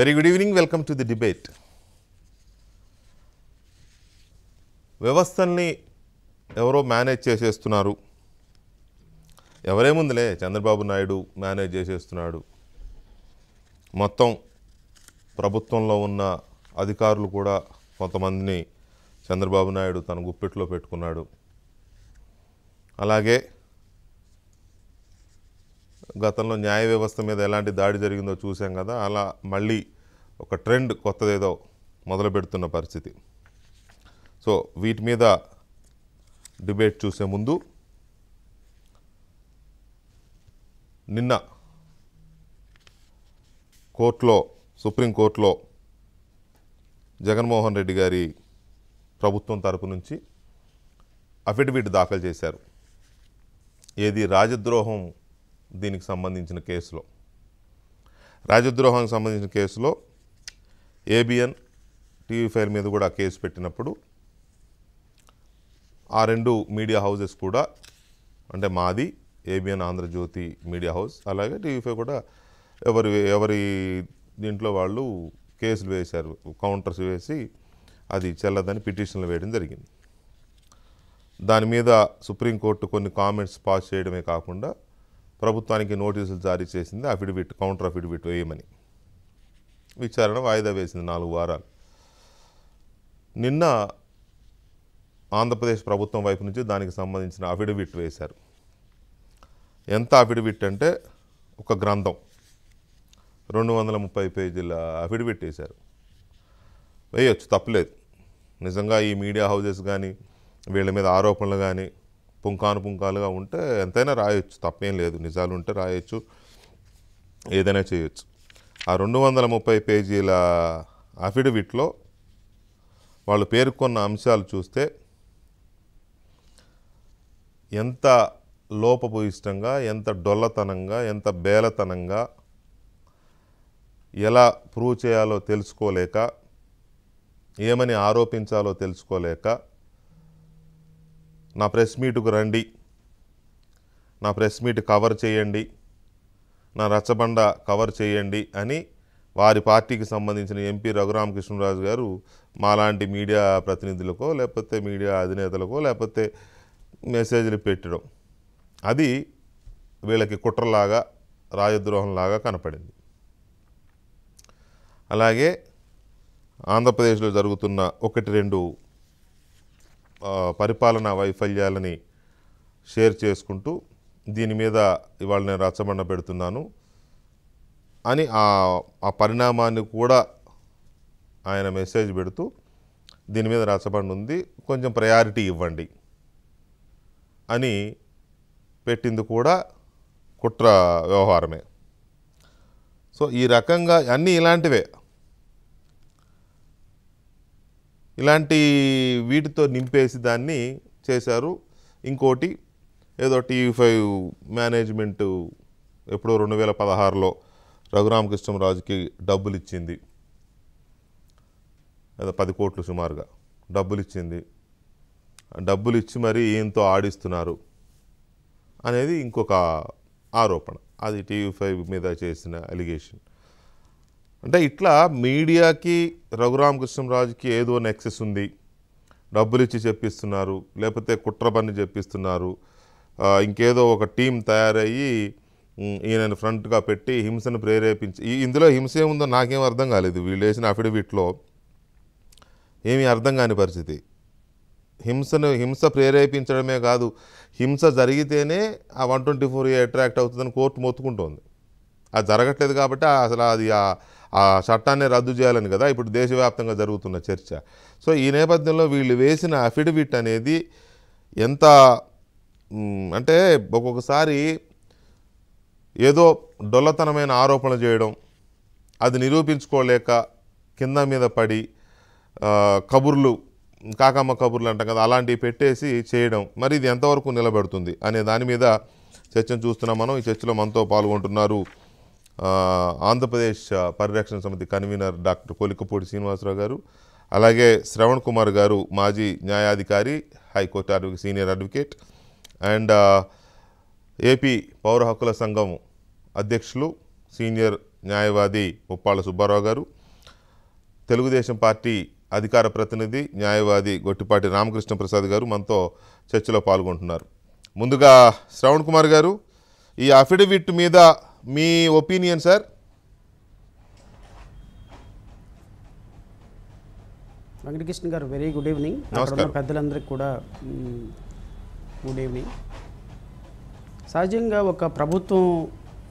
Very good evening welcome to the debate వ్యవస్థల్ని ఎవరో manage చేసేస్తున్నారు ఎవరేముందిలే చంద్రబాబు నాయుడు మేనేజ్ చేసేస్తున్నాడు మొత్తం ప్రభుత్వంలో ఉన్న అధికారులు కూడా కొంతమందిని చంద్రబాబు నాయుడు తన గుప్పెట్లో పెట్టుకున్నాడు అలాగే గతంలో న్యాయ వ్యవస్థ మీద ఎలాంటి దాడి జరిగిందో చూసాం కదా అలా మళ్ళీ ఒక ట్రెండ్ కొత్తదేదో మొదలు పెడుతున్న పరిస్థితి సో వీటి మీద డిబేట్ చూసే ముందు నిన్న కోర్టులో సుప్రీంకోర్టులో జగన్మోహన్ రెడ్డి గారి ప్రభుత్వం తరపు నుంచి అఫిడవిట్ దాఖలు చేశారు ఏది రాజద్రోహం దీనికి సంబంధించిన కేసులో రాజద్రోహానికి సంబంధించిన కేసులో ఏబిఎన్ టీవీ ఫైర్ మీద కూడా కేసు పెట్టినప్పుడు ఆ రెండు మీడియా హౌజెస్ కూడా అంటే మాది ఏబిఎన్ ఆంధ్రజ్యోతి మీడియా హౌస్ అలాగే టీవీ ఫైవ్ కూడా ఎవరి ఎవరి దీంట్లో వాళ్ళు కేసులు వేశారు కౌంటర్స్ వేసి అది చెల్లదని పిటిషన్లు వేయడం జరిగింది దాని మీద సుప్రీంకోర్టు కొన్ని కామెంట్స్ పాస్ చేయడమే కాకుండా ప్రభుత్వానికి నోటీసులు జారీ చేసింది అఫిడవిట్ కౌంటర్ అఫిడవిట్ వేయమని విచారణ వాయిదా వేసింది నాలుగు వారాలు నిన్న ఆంధ్రప్రదేశ్ ప్రభుత్వం వైపు నుంచి దానికి సంబంధించిన అఫిడవిట్ వేశారు ఎంత అఫిడవిట్ అంటే ఒక గ్రంథం రెండు వందల ముప్పై పేజీల అఫిడవిట్ వేశారు వేయచ్చు తప్పలేదు నిజంగా ఈ మీడియా హౌజెస్ కానీ వీళ్ళ మీద ఆరోపణలు కానీ పుంకాను పుంకాలుగా ఉంటే ఎంతైనా రాయొచ్చు తప్పేం లేదు నిజాలు ఉంటే రాయొచ్చు ఏదైనా చేయొచ్చు ఆ రెండు వందల ముప్పై పేజీల అఫిడవిట్లో వాళ్ళు పేర్కొన్న అంశాలు చూస్తే ఎంత లోపపు ఇష్టంగా ఎంత డొల్లతనంగా ఎంత బేలతనంగా ఎలా ప్రూవ్ చేయాలో తెలుసుకోలేక ఏమని ఆరోపించాలో తెలుసుకోలేక నా ప్రెస్ మీటుకు రండి నా ప్రెస్ మీట్ కవర్ చేయండి నా రచ్చబండ కవర్ చేయండి అని వారి పార్టీకి సంబంధించిన ఎంపీ రఘురామకృష్ణరాజు గారు మాలాంటి మీడియా ప్రతినిధులకో లేకపోతే మీడియా అధినేతలకో లేకపోతే మెసేజ్లు పెట్టడం అది వీళ్ళకి కుట్రలాగా రాజద్రోహంలాగా కనపడింది అలాగే ఆంధ్రప్రదేశ్లో జరుగుతున్న ఒకటి రెండు పరిపాలన వైఫల్యాలని షేర్ చేసుకుంటూ దీని మీద ఇవాళ నేను రచ్చబండ పెడుతున్నాను అని ఆ పరిణామాన్ని కూడా ఆయన మెసేజ్ పెడుతూ దీని మీద రచ్చబండ ఉంది కొంచెం ప్రయారిటీ ఇవ్వండి అని పెట్టింది కూడా కుట్ర వ్యవహారమే సో ఈ రకంగా అన్నీ ఇలాంటివే ఇలాంటి వీటితో నింపేసి దాన్ని చేశారు ఇంకోటి ఏదో టీవీ ఫైవ్ మేనేజ్మెంటు ఎప్పుడో రెండు వేల పదహారులో రఘురామకృష్ణరాజుకి డబ్బులు ఇచ్చింది ఏదో పది కోట్లు సుమారుగా డబ్బులు ఇచ్చింది డబ్బులు ఇచ్చి మరీ ఈయంతో ఆడిస్తున్నారు అనేది ఇంకొక ఆరోపణ అది టీవీ ఫైవ్ మీద చేసిన అలిగేషన్ అంటే ఇట్లా మీడియాకి రఘురామకృష్ణరాజుకి ఏదో నెక్సెస్ ఉంది డబ్బులు ఇచ్చి చెప్పిస్తున్నారు లేకపోతే కుట్ర పని చెప్పిస్తున్నారు ఇంకేదో ఒక టీం తయారయ్యి ఈయనను ఫ్రంట్గా పెట్టి హింసను ప్రేరేపించి ఇందులో హింస ఏముందో నాకేం అర్థం కాలేదు వీళ్ళు వేసిన అఫిడవిట్లో ఏమీ అర్థం కాని పరిస్థితి హింసను హింస ప్రేరేపించడమే కాదు హింస జరిగితేనే ఆ వన్ ట్వంటీ ఫోర్ అట్రాక్ట్ అవుతుందని కోర్టు మొత్తుకుంటోంది అది జరగట్లేదు కాబట్టి అసలు అది ఆ చట్టాన్ని రద్దు చేయాలని కదా ఇప్పుడు దేశవ్యాప్తంగా జరుగుతున్న చర్చ సో ఈ నేపథ్యంలో వీళ్ళు వేసిన అఫిడవిట్ అనేది ఎంత అంటే ఒక్కొక్కసారి ఏదో డొల్లతనమైన ఆరోపణ చేయడం అది నిరూపించుకోలేక కింద మీద పడి కబుర్లు కాకమ్మ కబుర్లు అంటాం కదా అలాంటివి పెట్టేసి చేయడం మరి ఇది ఎంతవరకు నిలబెడుతుంది అనే దాని మీద చర్చను చూస్తున్నాం మనం ఈ చర్చలో మనతో పాల్గొంటున్నారు ఆంధ్రప్రదేశ్ పరిరక్షణ సమితి కన్వీనర్ డాక్టర్ కోలికపూడి శ్రీనివాసరావు గారు అలాగే శ్రవణ్ కుమార్ గారు మాజీ న్యాయాధికారి high court advocate senior advocate and AP పౌర హక్కుల సంఘం అధ్యక్షులు సీనియర్ న్యాయవాది ముప్పాళ్ళ సుబ్బారావు గారు తెలుగుదేశం పార్టీ అధికార ప్రతినిధి న్యాయవాది గొట్టిపాటి రామకృష్ణ ప్రసాద్ గారు మనతో చర్చలో పాల్గొంటున్నారు ముందుగా శ్రవణ్ కుమార్ గారు ఈ అఫిడవిట్ మీద మీ ఒపీనియన్ సార్ వెంకటకృష్ణ గారు వెరీ గుడ్ ఈవినింగ్ పెద్దలందరికీ కూడా గుడ్ ఈవినింగ్ సహజంగా ఒక ప్రభుత్వం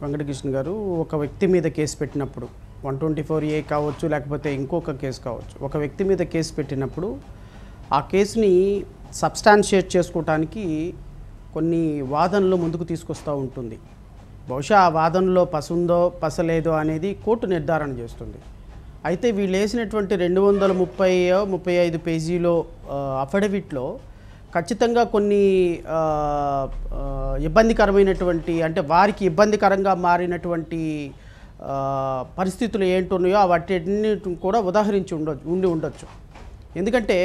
వెంకటకృష్ణ గారు ఒక వ్యక్తి మీద కేసు పెట్టినప్పుడు వన్ ట్వంటీ ఫోర్ ఏ కావచ్చు లేకపోతే ఇంకొక కేసు కావచ్చు ఒక వ్యక్తి మీద కేసు పెట్టినప్పుడు ఆ కేసుని సబ్స్టాన్షియేట్ చేసుకోవటానికి కొన్ని వాదనలు ముందుకు తీసుకొస్తూ ఉంటుంది బహుశా ఆ వాదనలో పసుందో పసలేదో అనేది కోర్టు నిర్ధారణ చేస్తుంది అయితే వీళ్ళు వేసినటువంటి రెండు వందల ముప్పై ముప్పై ఐదు పేజీలో అఫిడవిట్లో ఖచ్చితంగా కొన్ని ఇబ్బందికరమైనటువంటి అంటే వారికి ఇబ్బందికరంగా మారినటువంటి పరిస్థితులు ఏంటున్నాయో వాటిని కూడా ఉదాహరించి ఉండొచ్చు ఉండి ఉండొచ్చు ఎందుకంటే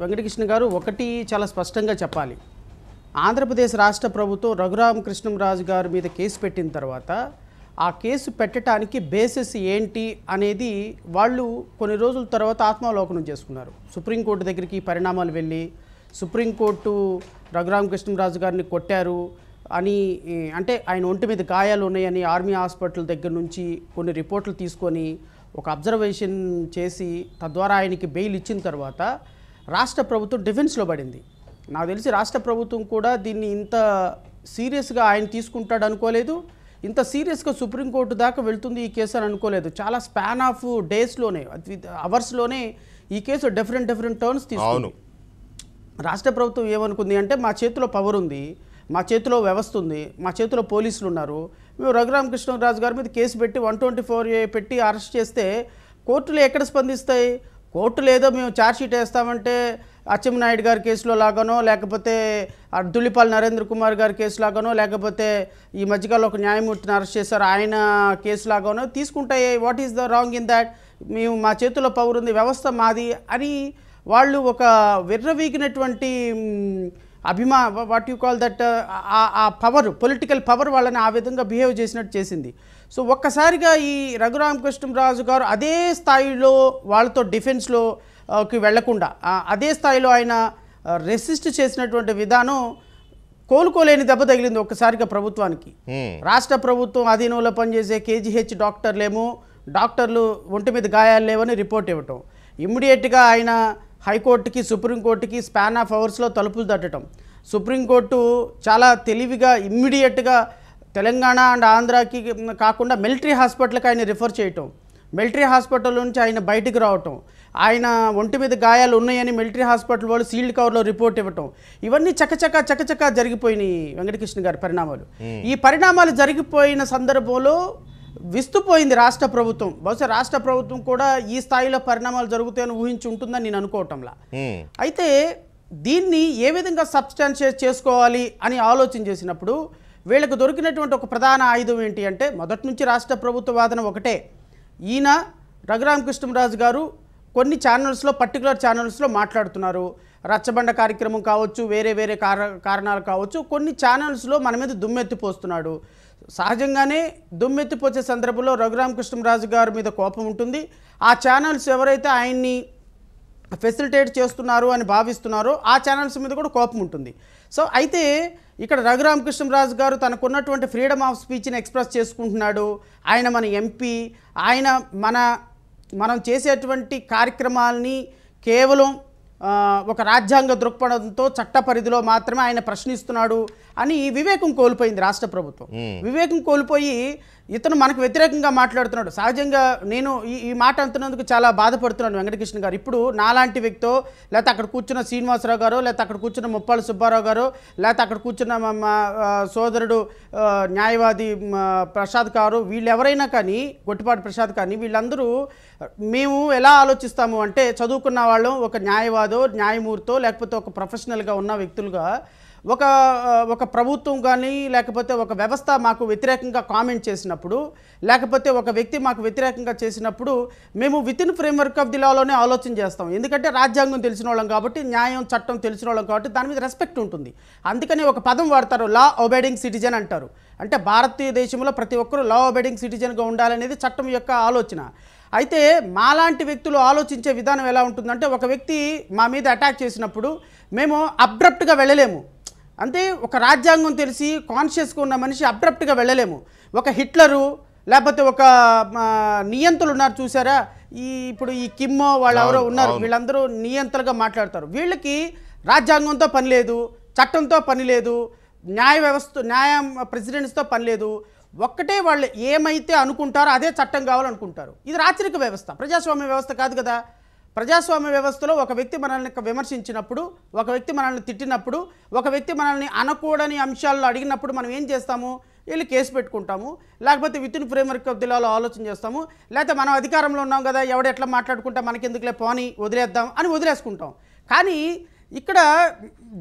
వెంకటకృష్ణ గారు ఒకటి చాలా స్పష్టంగా చెప్పాలి ఆంధ్రప్రదేశ్ రాష్ట్ర ప్రభుత్వం రాజు గారి మీద కేసు పెట్టిన తర్వాత ఆ కేసు పెట్టడానికి బేసిస్ ఏంటి అనేది వాళ్ళు కొన్ని రోజుల తర్వాత ఆత్మావలోకనం చేసుకున్నారు సుప్రీంకోర్టు దగ్గరికి పరిణామాలు వెళ్ళి సుప్రీంకోర్టు రఘురామకృష్ణరాజు గారిని కొట్టారు అని అంటే ఆయన ఒంటి మీద గాయాలు ఉన్నాయని ఆర్మీ హాస్పిటల్ దగ్గర నుంచి కొన్ని రిపోర్ట్లు తీసుకొని ఒక అబ్జర్వేషన్ చేసి తద్వారా ఆయనకి బెయిల్ ఇచ్చిన తర్వాత రాష్ట్ర ప్రభుత్వం డిఫెన్స్లో పడింది నాకు తెలిసి రాష్ట్ర ప్రభుత్వం కూడా దీన్ని ఇంత సీరియస్గా ఆయన తీసుకుంటాడు అనుకోలేదు ఇంత సీరియస్గా సుప్రీంకోర్టు దాకా వెళ్తుంది ఈ కేసు అని అనుకోలేదు చాలా స్పాన్ ఆఫ్ డేస్లోనే అవర్స్లోనే ఈ కేసు డిఫరెంట్ డిఫరెంట్ టర్న్స్ తీసుకుంది రాష్ట్ర ప్రభుత్వం ఏమనుకుంది అంటే మా చేతిలో పవర్ ఉంది మా చేతిలో వ్యవస్థ ఉంది మా చేతిలో పోలీసులు ఉన్నారు మేము రఘురామకృష్ణరాజు గారి మీద కేసు పెట్టి వన్ ట్వంటీ ఫోర్ పెట్టి అరెస్ట్ చేస్తే కోర్టులు ఎక్కడ స్పందిస్తాయి కోర్టులు ఏదో మేము ఛార్జ్షీట్ వేస్తామంటే అచ్చెంనాయుడు గారి కేసులో లాగానో లేకపోతే దుల్లిపాల్ నరేంద్ర కుమార్ గారి కేసు లాగానో లేకపోతే ఈ మధ్యకాలంలో ఒక న్యాయమూర్తిని అరెస్ట్ చేశారు ఆయన కేసు లాగానో తీసుకుంటాయి what is the wrong in that మేము మా చేతిలో పవర్ ఉంది వ్యవస్థ మాది అని వాళ్ళు ఒక విర్రవీగినటువంటి అభిమా వాట్ యు కాల్ దట్ ఆ పవర్ పొలిటికల్ పవర్ వాళ్ళని ఆ విధంగా బిహేవ్ చేసినట్టు చేసింది సో ఒక్కసారిగా ఈ రఘురామకృష్ణరాజు గారు అదే స్థాయిలో వాళ్ళతో డిఫెన్స్లో కి వెళ్లకుండా అదే స్థాయిలో ఆయన రెసిస్ట్ చేసినటువంటి విధానం కోలుకోలేని దెబ్బ తగిలింది ఒక్కసారిగా ప్రభుత్వానికి రాష్ట్ర ప్రభుత్వం అధీనంలో పనిచేసే కేజీహెచ్ డాక్టర్లేమో డాక్టర్లు ఒంటి మీద గాయాలు లేవని రిపోర్ట్ ఇవ్వటం ఇమ్మీడియట్గా ఆయన హైకోర్టుకి సుప్రీంకోర్టుకి స్పాన్ ఆఫ్ అవర్స్లో తలుపులు తట్టడం సుప్రీంకోర్టు చాలా తెలివిగా ఇమ్మీడియట్గా తెలంగాణ అండ్ ఆంధ్రాకి కాకుండా మిలిటరీ హాస్పిటల్కి ఆయన రిఫర్ చేయటం మిలిటరీ హాస్పిటల్ నుంచి ఆయన బయటికి రావటం ఆయన ఒంటి మీద గాయాలు ఉన్నాయని మిలిటరీ హాస్పిటల్ వాళ్ళు సీల్డ్ కవర్లో రిపోర్ట్ ఇవ్వటం ఇవన్నీ చకచక చకచక జరిగిపోయినాయి వెంకటకృష్ణ గారి పరిణామాలు ఈ పరిణామాలు జరిగిపోయిన సందర్భంలో విస్తుపోయింది రాష్ట్ర ప్రభుత్వం బహుశా రాష్ట్ర ప్రభుత్వం కూడా ఈ స్థాయిలో పరిణామాలు జరుగుతాయని ఊహించి ఉంటుందని నేను అనుకోవటంలా అయితే దీన్ని ఏ విధంగా సబ్స్టాన్షియేట్ చేసుకోవాలి అని ఆలోచన చేసినప్పుడు వీళ్ళకు దొరికినటువంటి ఒక ప్రధాన ఆయుధం ఏంటి అంటే మొదటి నుంచి రాష్ట్ర ప్రభుత్వ వాదన ఒకటే ఈయన రఘురామకృష్ణరాజు గారు కొన్ని ఛానల్స్లో పర్టికులర్ ఛానల్స్లో మాట్లాడుతున్నారు రచ్చబండ కార్యక్రమం కావచ్చు వేరే వేరే కారణాలు కావచ్చు కొన్ని ఛానల్స్లో మన మీద దుమ్మెత్తిపోస్తున్నాడు సహజంగానే దుమ్మెత్తిపోసే సందర్భంలో రఘురామకృష్ణరాజు గారి మీద కోపం ఉంటుంది ఆ ఛానల్స్ ఎవరైతే ఆయన్ని ఫెసిలిటేట్ చేస్తున్నారు అని భావిస్తున్నారో ఆ ఛానల్స్ మీద కూడా కోపం ఉంటుంది సో అయితే ఇక్కడ రఘురామకృష్ణరాజు గారు తనకున్నటువంటి ఫ్రీడమ్ ఆఫ్ స్పీచ్ని ఎక్స్ప్రెస్ చేసుకుంటున్నాడు ఆయన మన ఎంపీ ఆయన మన మనం చేసేటువంటి కార్యక్రమాల్ని కేవలం ఒక రాజ్యాంగ దృక్పథంతో చట్ట పరిధిలో మాత్రమే ఆయన ప్రశ్నిస్తున్నాడు అని వివేకం కోల్పోయింది రాష్ట్ర ప్రభుత్వం వివేకం కోల్పోయి ఇతను మనకు వ్యతిరేకంగా మాట్లాడుతున్నాడు సహజంగా నేను ఈ ఈ మాట అంటున్నందుకు చాలా బాధపడుతున్నాను వెంకటకృష్ణ గారు ఇప్పుడు నాలాంటి వ్యక్తితో లేకపోతే అక్కడ కూర్చున్న శ్రీనివాసరావు గారు లేకపోతే అక్కడ కూర్చున్న ముప్పాల సుబ్బారావు గారు లేకపోతే అక్కడ కూర్చున్న మా సోదరుడు న్యాయవాది ప్రసాద్ గారు వీళ్ళెవరైనా కానీ గొట్టిపాటి ప్రసాద్ కానీ వీళ్ళందరూ మేము ఎలా ఆలోచిస్తాము అంటే చదువుకున్న వాళ్ళం ఒక న్యాయవాదో న్యాయమూర్తో లేకపోతే ఒక ప్రొఫెషనల్గా ఉన్న వ్యక్తులుగా ఒక ఒక ప్రభుత్వం కానీ లేకపోతే ఒక వ్యవస్థ మాకు వ్యతిరేకంగా కామెంట్ చేసినప్పుడు లేకపోతే ఒక వ్యక్తి మాకు వ్యతిరేకంగా చేసినప్పుడు మేము within framework of the లాలోనే ఆలోచన చేస్తాం ఎందుకంటే రాజ్యాంగం తెలిసిన వాళ్ళం కాబట్టి న్యాయం చట్టం తెలిసిన వాళ్ళం కాబట్టి దాని మీద రెస్పెక్ట్ ఉంటుంది అందుకని ఒక పదం వాడతారు లా ఒబైడింగ్ సిటిజన్ అంటారు అంటే భారతీయ దేశంలో ప్రతి ఒక్కరూ లా ఒబైడింగ్ సిటిజన్గా ఉండాలనేది చట్టం యొక్క ఆలోచన అయితే మాలాంటి వ్యక్తులు ఆలోచించే విధానం ఎలా ఉంటుందంటే ఒక వ్యక్తి మా మీద అటాక్ చేసినప్పుడు మేము అబ్రప్ట్గా వెళ్ళలేము అంటే ఒక రాజ్యాంగం తెలిసి కాన్షియస్గా ఉన్న మనిషి అబ్రప్ట్గా వెళ్ళలేము ఒక హిట్లరు లేకపోతే ఒక నియంత్రులు ఉన్నారు చూసారా ఈ ఇప్పుడు ఈ కిమ్మో వాళ్ళు ఎవరో ఉన్నారు వీళ్ళందరూ నియంతలుగా మాట్లాడతారు వీళ్ళకి రాజ్యాంగంతో పని లేదు చట్టంతో పని లేదు న్యాయ వ్యవస్థ న్యాయ ప్రెసిడెంట్స్తో పని లేదు ఒక్కటే వాళ్ళు ఏమైతే అనుకుంటారో అదే చట్టం కావాలనుకుంటారు ఇది రాచరిక వ్యవస్థ ప్రజాస్వామ్య వ్యవస్థ కాదు కదా ప్రజాస్వామ్య వ్యవస్థలో ఒక వ్యక్తి మనల్ని విమర్శించినప్పుడు ఒక వ్యక్తి మనల్ని తిట్టినప్పుడు ఒక వ్యక్తి మనల్ని అనకూడని అంశాల్లో అడిగినప్పుడు మనం ఏం చేస్తాము వీళ్ళు కేసు పెట్టుకుంటాము లేకపోతే ఇన్ ఫ్రేమ్వర్క్ ఆఫ్ దిలాలో ఆలోచన చేస్తాము లేకపోతే మనం అధికారంలో ఉన్నాం కదా ఎవడెట్లా ఎట్లా మనకి మనకెందుకులే పోని వదిలేద్దాం అని వదిలేసుకుంటాం కానీ ఇక్కడ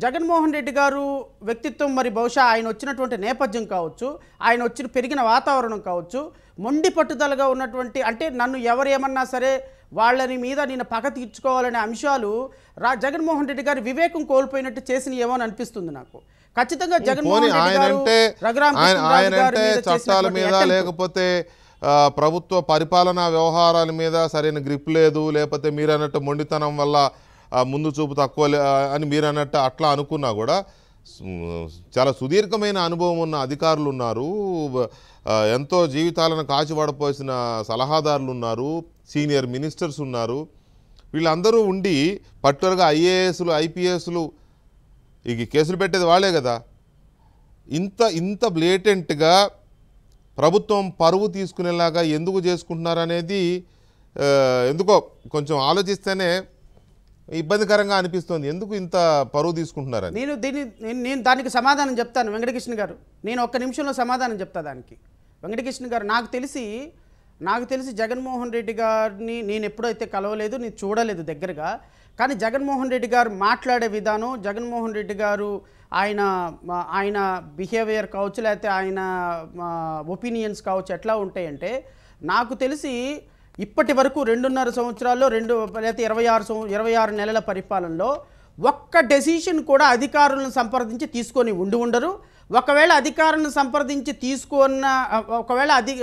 జగన్మోహన్ రెడ్డి గారు వ్యక్తిత్వం మరి బహుశా ఆయన వచ్చినటువంటి నేపథ్యం కావచ్చు ఆయన వచ్చిన పెరిగిన వాతావరణం కావచ్చు మొండి పట్టుదలగా ఉన్నటువంటి అంటే నన్ను ఎవరేమన్నా సరే వాళ్ళని మీద నేను పగ తీర్చుకోవాలనే అంశాలు రా జగన్మోహన్ రెడ్డి గారు వివేకం కోల్పోయినట్టు చేసిన ఏమో అని అనిపిస్తుంది నాకు ఖచ్చితంగా జగన్మోహన్ రెడ్డి మీద లేకపోతే ప్రభుత్వ పరిపాలనా వ్యవహారాల మీద సరైన గ్రిప్ లేదు లేకపోతే మీరు అన్నట్టు మొండితనం వల్ల ముందు చూపు తక్కువ అని మీరు అన్నట్టు అట్లా అనుకున్నా కూడా చాలా సుదీర్ఘమైన అనుభవం ఉన్న అధికారులు ఉన్నారు ఎంతో జీవితాలను కాచిపడపోసిన సలహాదారులు ఉన్నారు సీనియర్ మినిస్టర్స్ ఉన్నారు వీళ్ళందరూ ఉండి పర్టికులర్గా ఐఏఎస్లు ఐపీఎస్లు ఇక కేసులు పెట్టేది వాళ్ళే కదా ఇంత ఇంత బ్లేటెంట్గా ప్రభుత్వం పరువు తీసుకునేలాగా ఎందుకు చేసుకుంటున్నారనేది ఎందుకో కొంచెం ఆలోచిస్తేనే ఇబ్బందికరంగా అనిపిస్తుంది ఎందుకు ఇంత పరువు తీసుకుంటున్నారు నేను దీన్ని నేను దానికి సమాధానం చెప్తాను వెంకటకృష్ణ గారు నేను ఒక్క నిమిషంలో సమాధానం చెప్తా దానికి వెంకటకృష్ణ గారు నాకు తెలిసి నాకు తెలిసి జగన్మోహన్ రెడ్డి గారిని నేను ఎప్పుడైతే కలవలేదు నేను చూడలేదు దగ్గరగా కానీ జగన్మోహన్ రెడ్డి గారు మాట్లాడే విధానం జగన్మోహన్ రెడ్డి గారు ఆయన ఆయన బిహేవియర్ కావచ్చు లేకపోతే ఆయన ఒపీనియన్స్ కావచ్చు ఎట్లా ఉంటాయంటే నాకు తెలిసి ఇప్పటి వరకు రెండున్నర సంవత్సరాల్లో రెండు లేకపోతే ఇరవై ఆరు ఇరవై ఆరు నెలల పరిపాలనలో ఒక్క డెసిషన్ కూడా అధికారులను సంప్రదించి తీసుకొని ఉండి ఉండరు ఒకవేళ అధికారులను సంప్రదించి తీసుకున్న ఒకవేళ అధి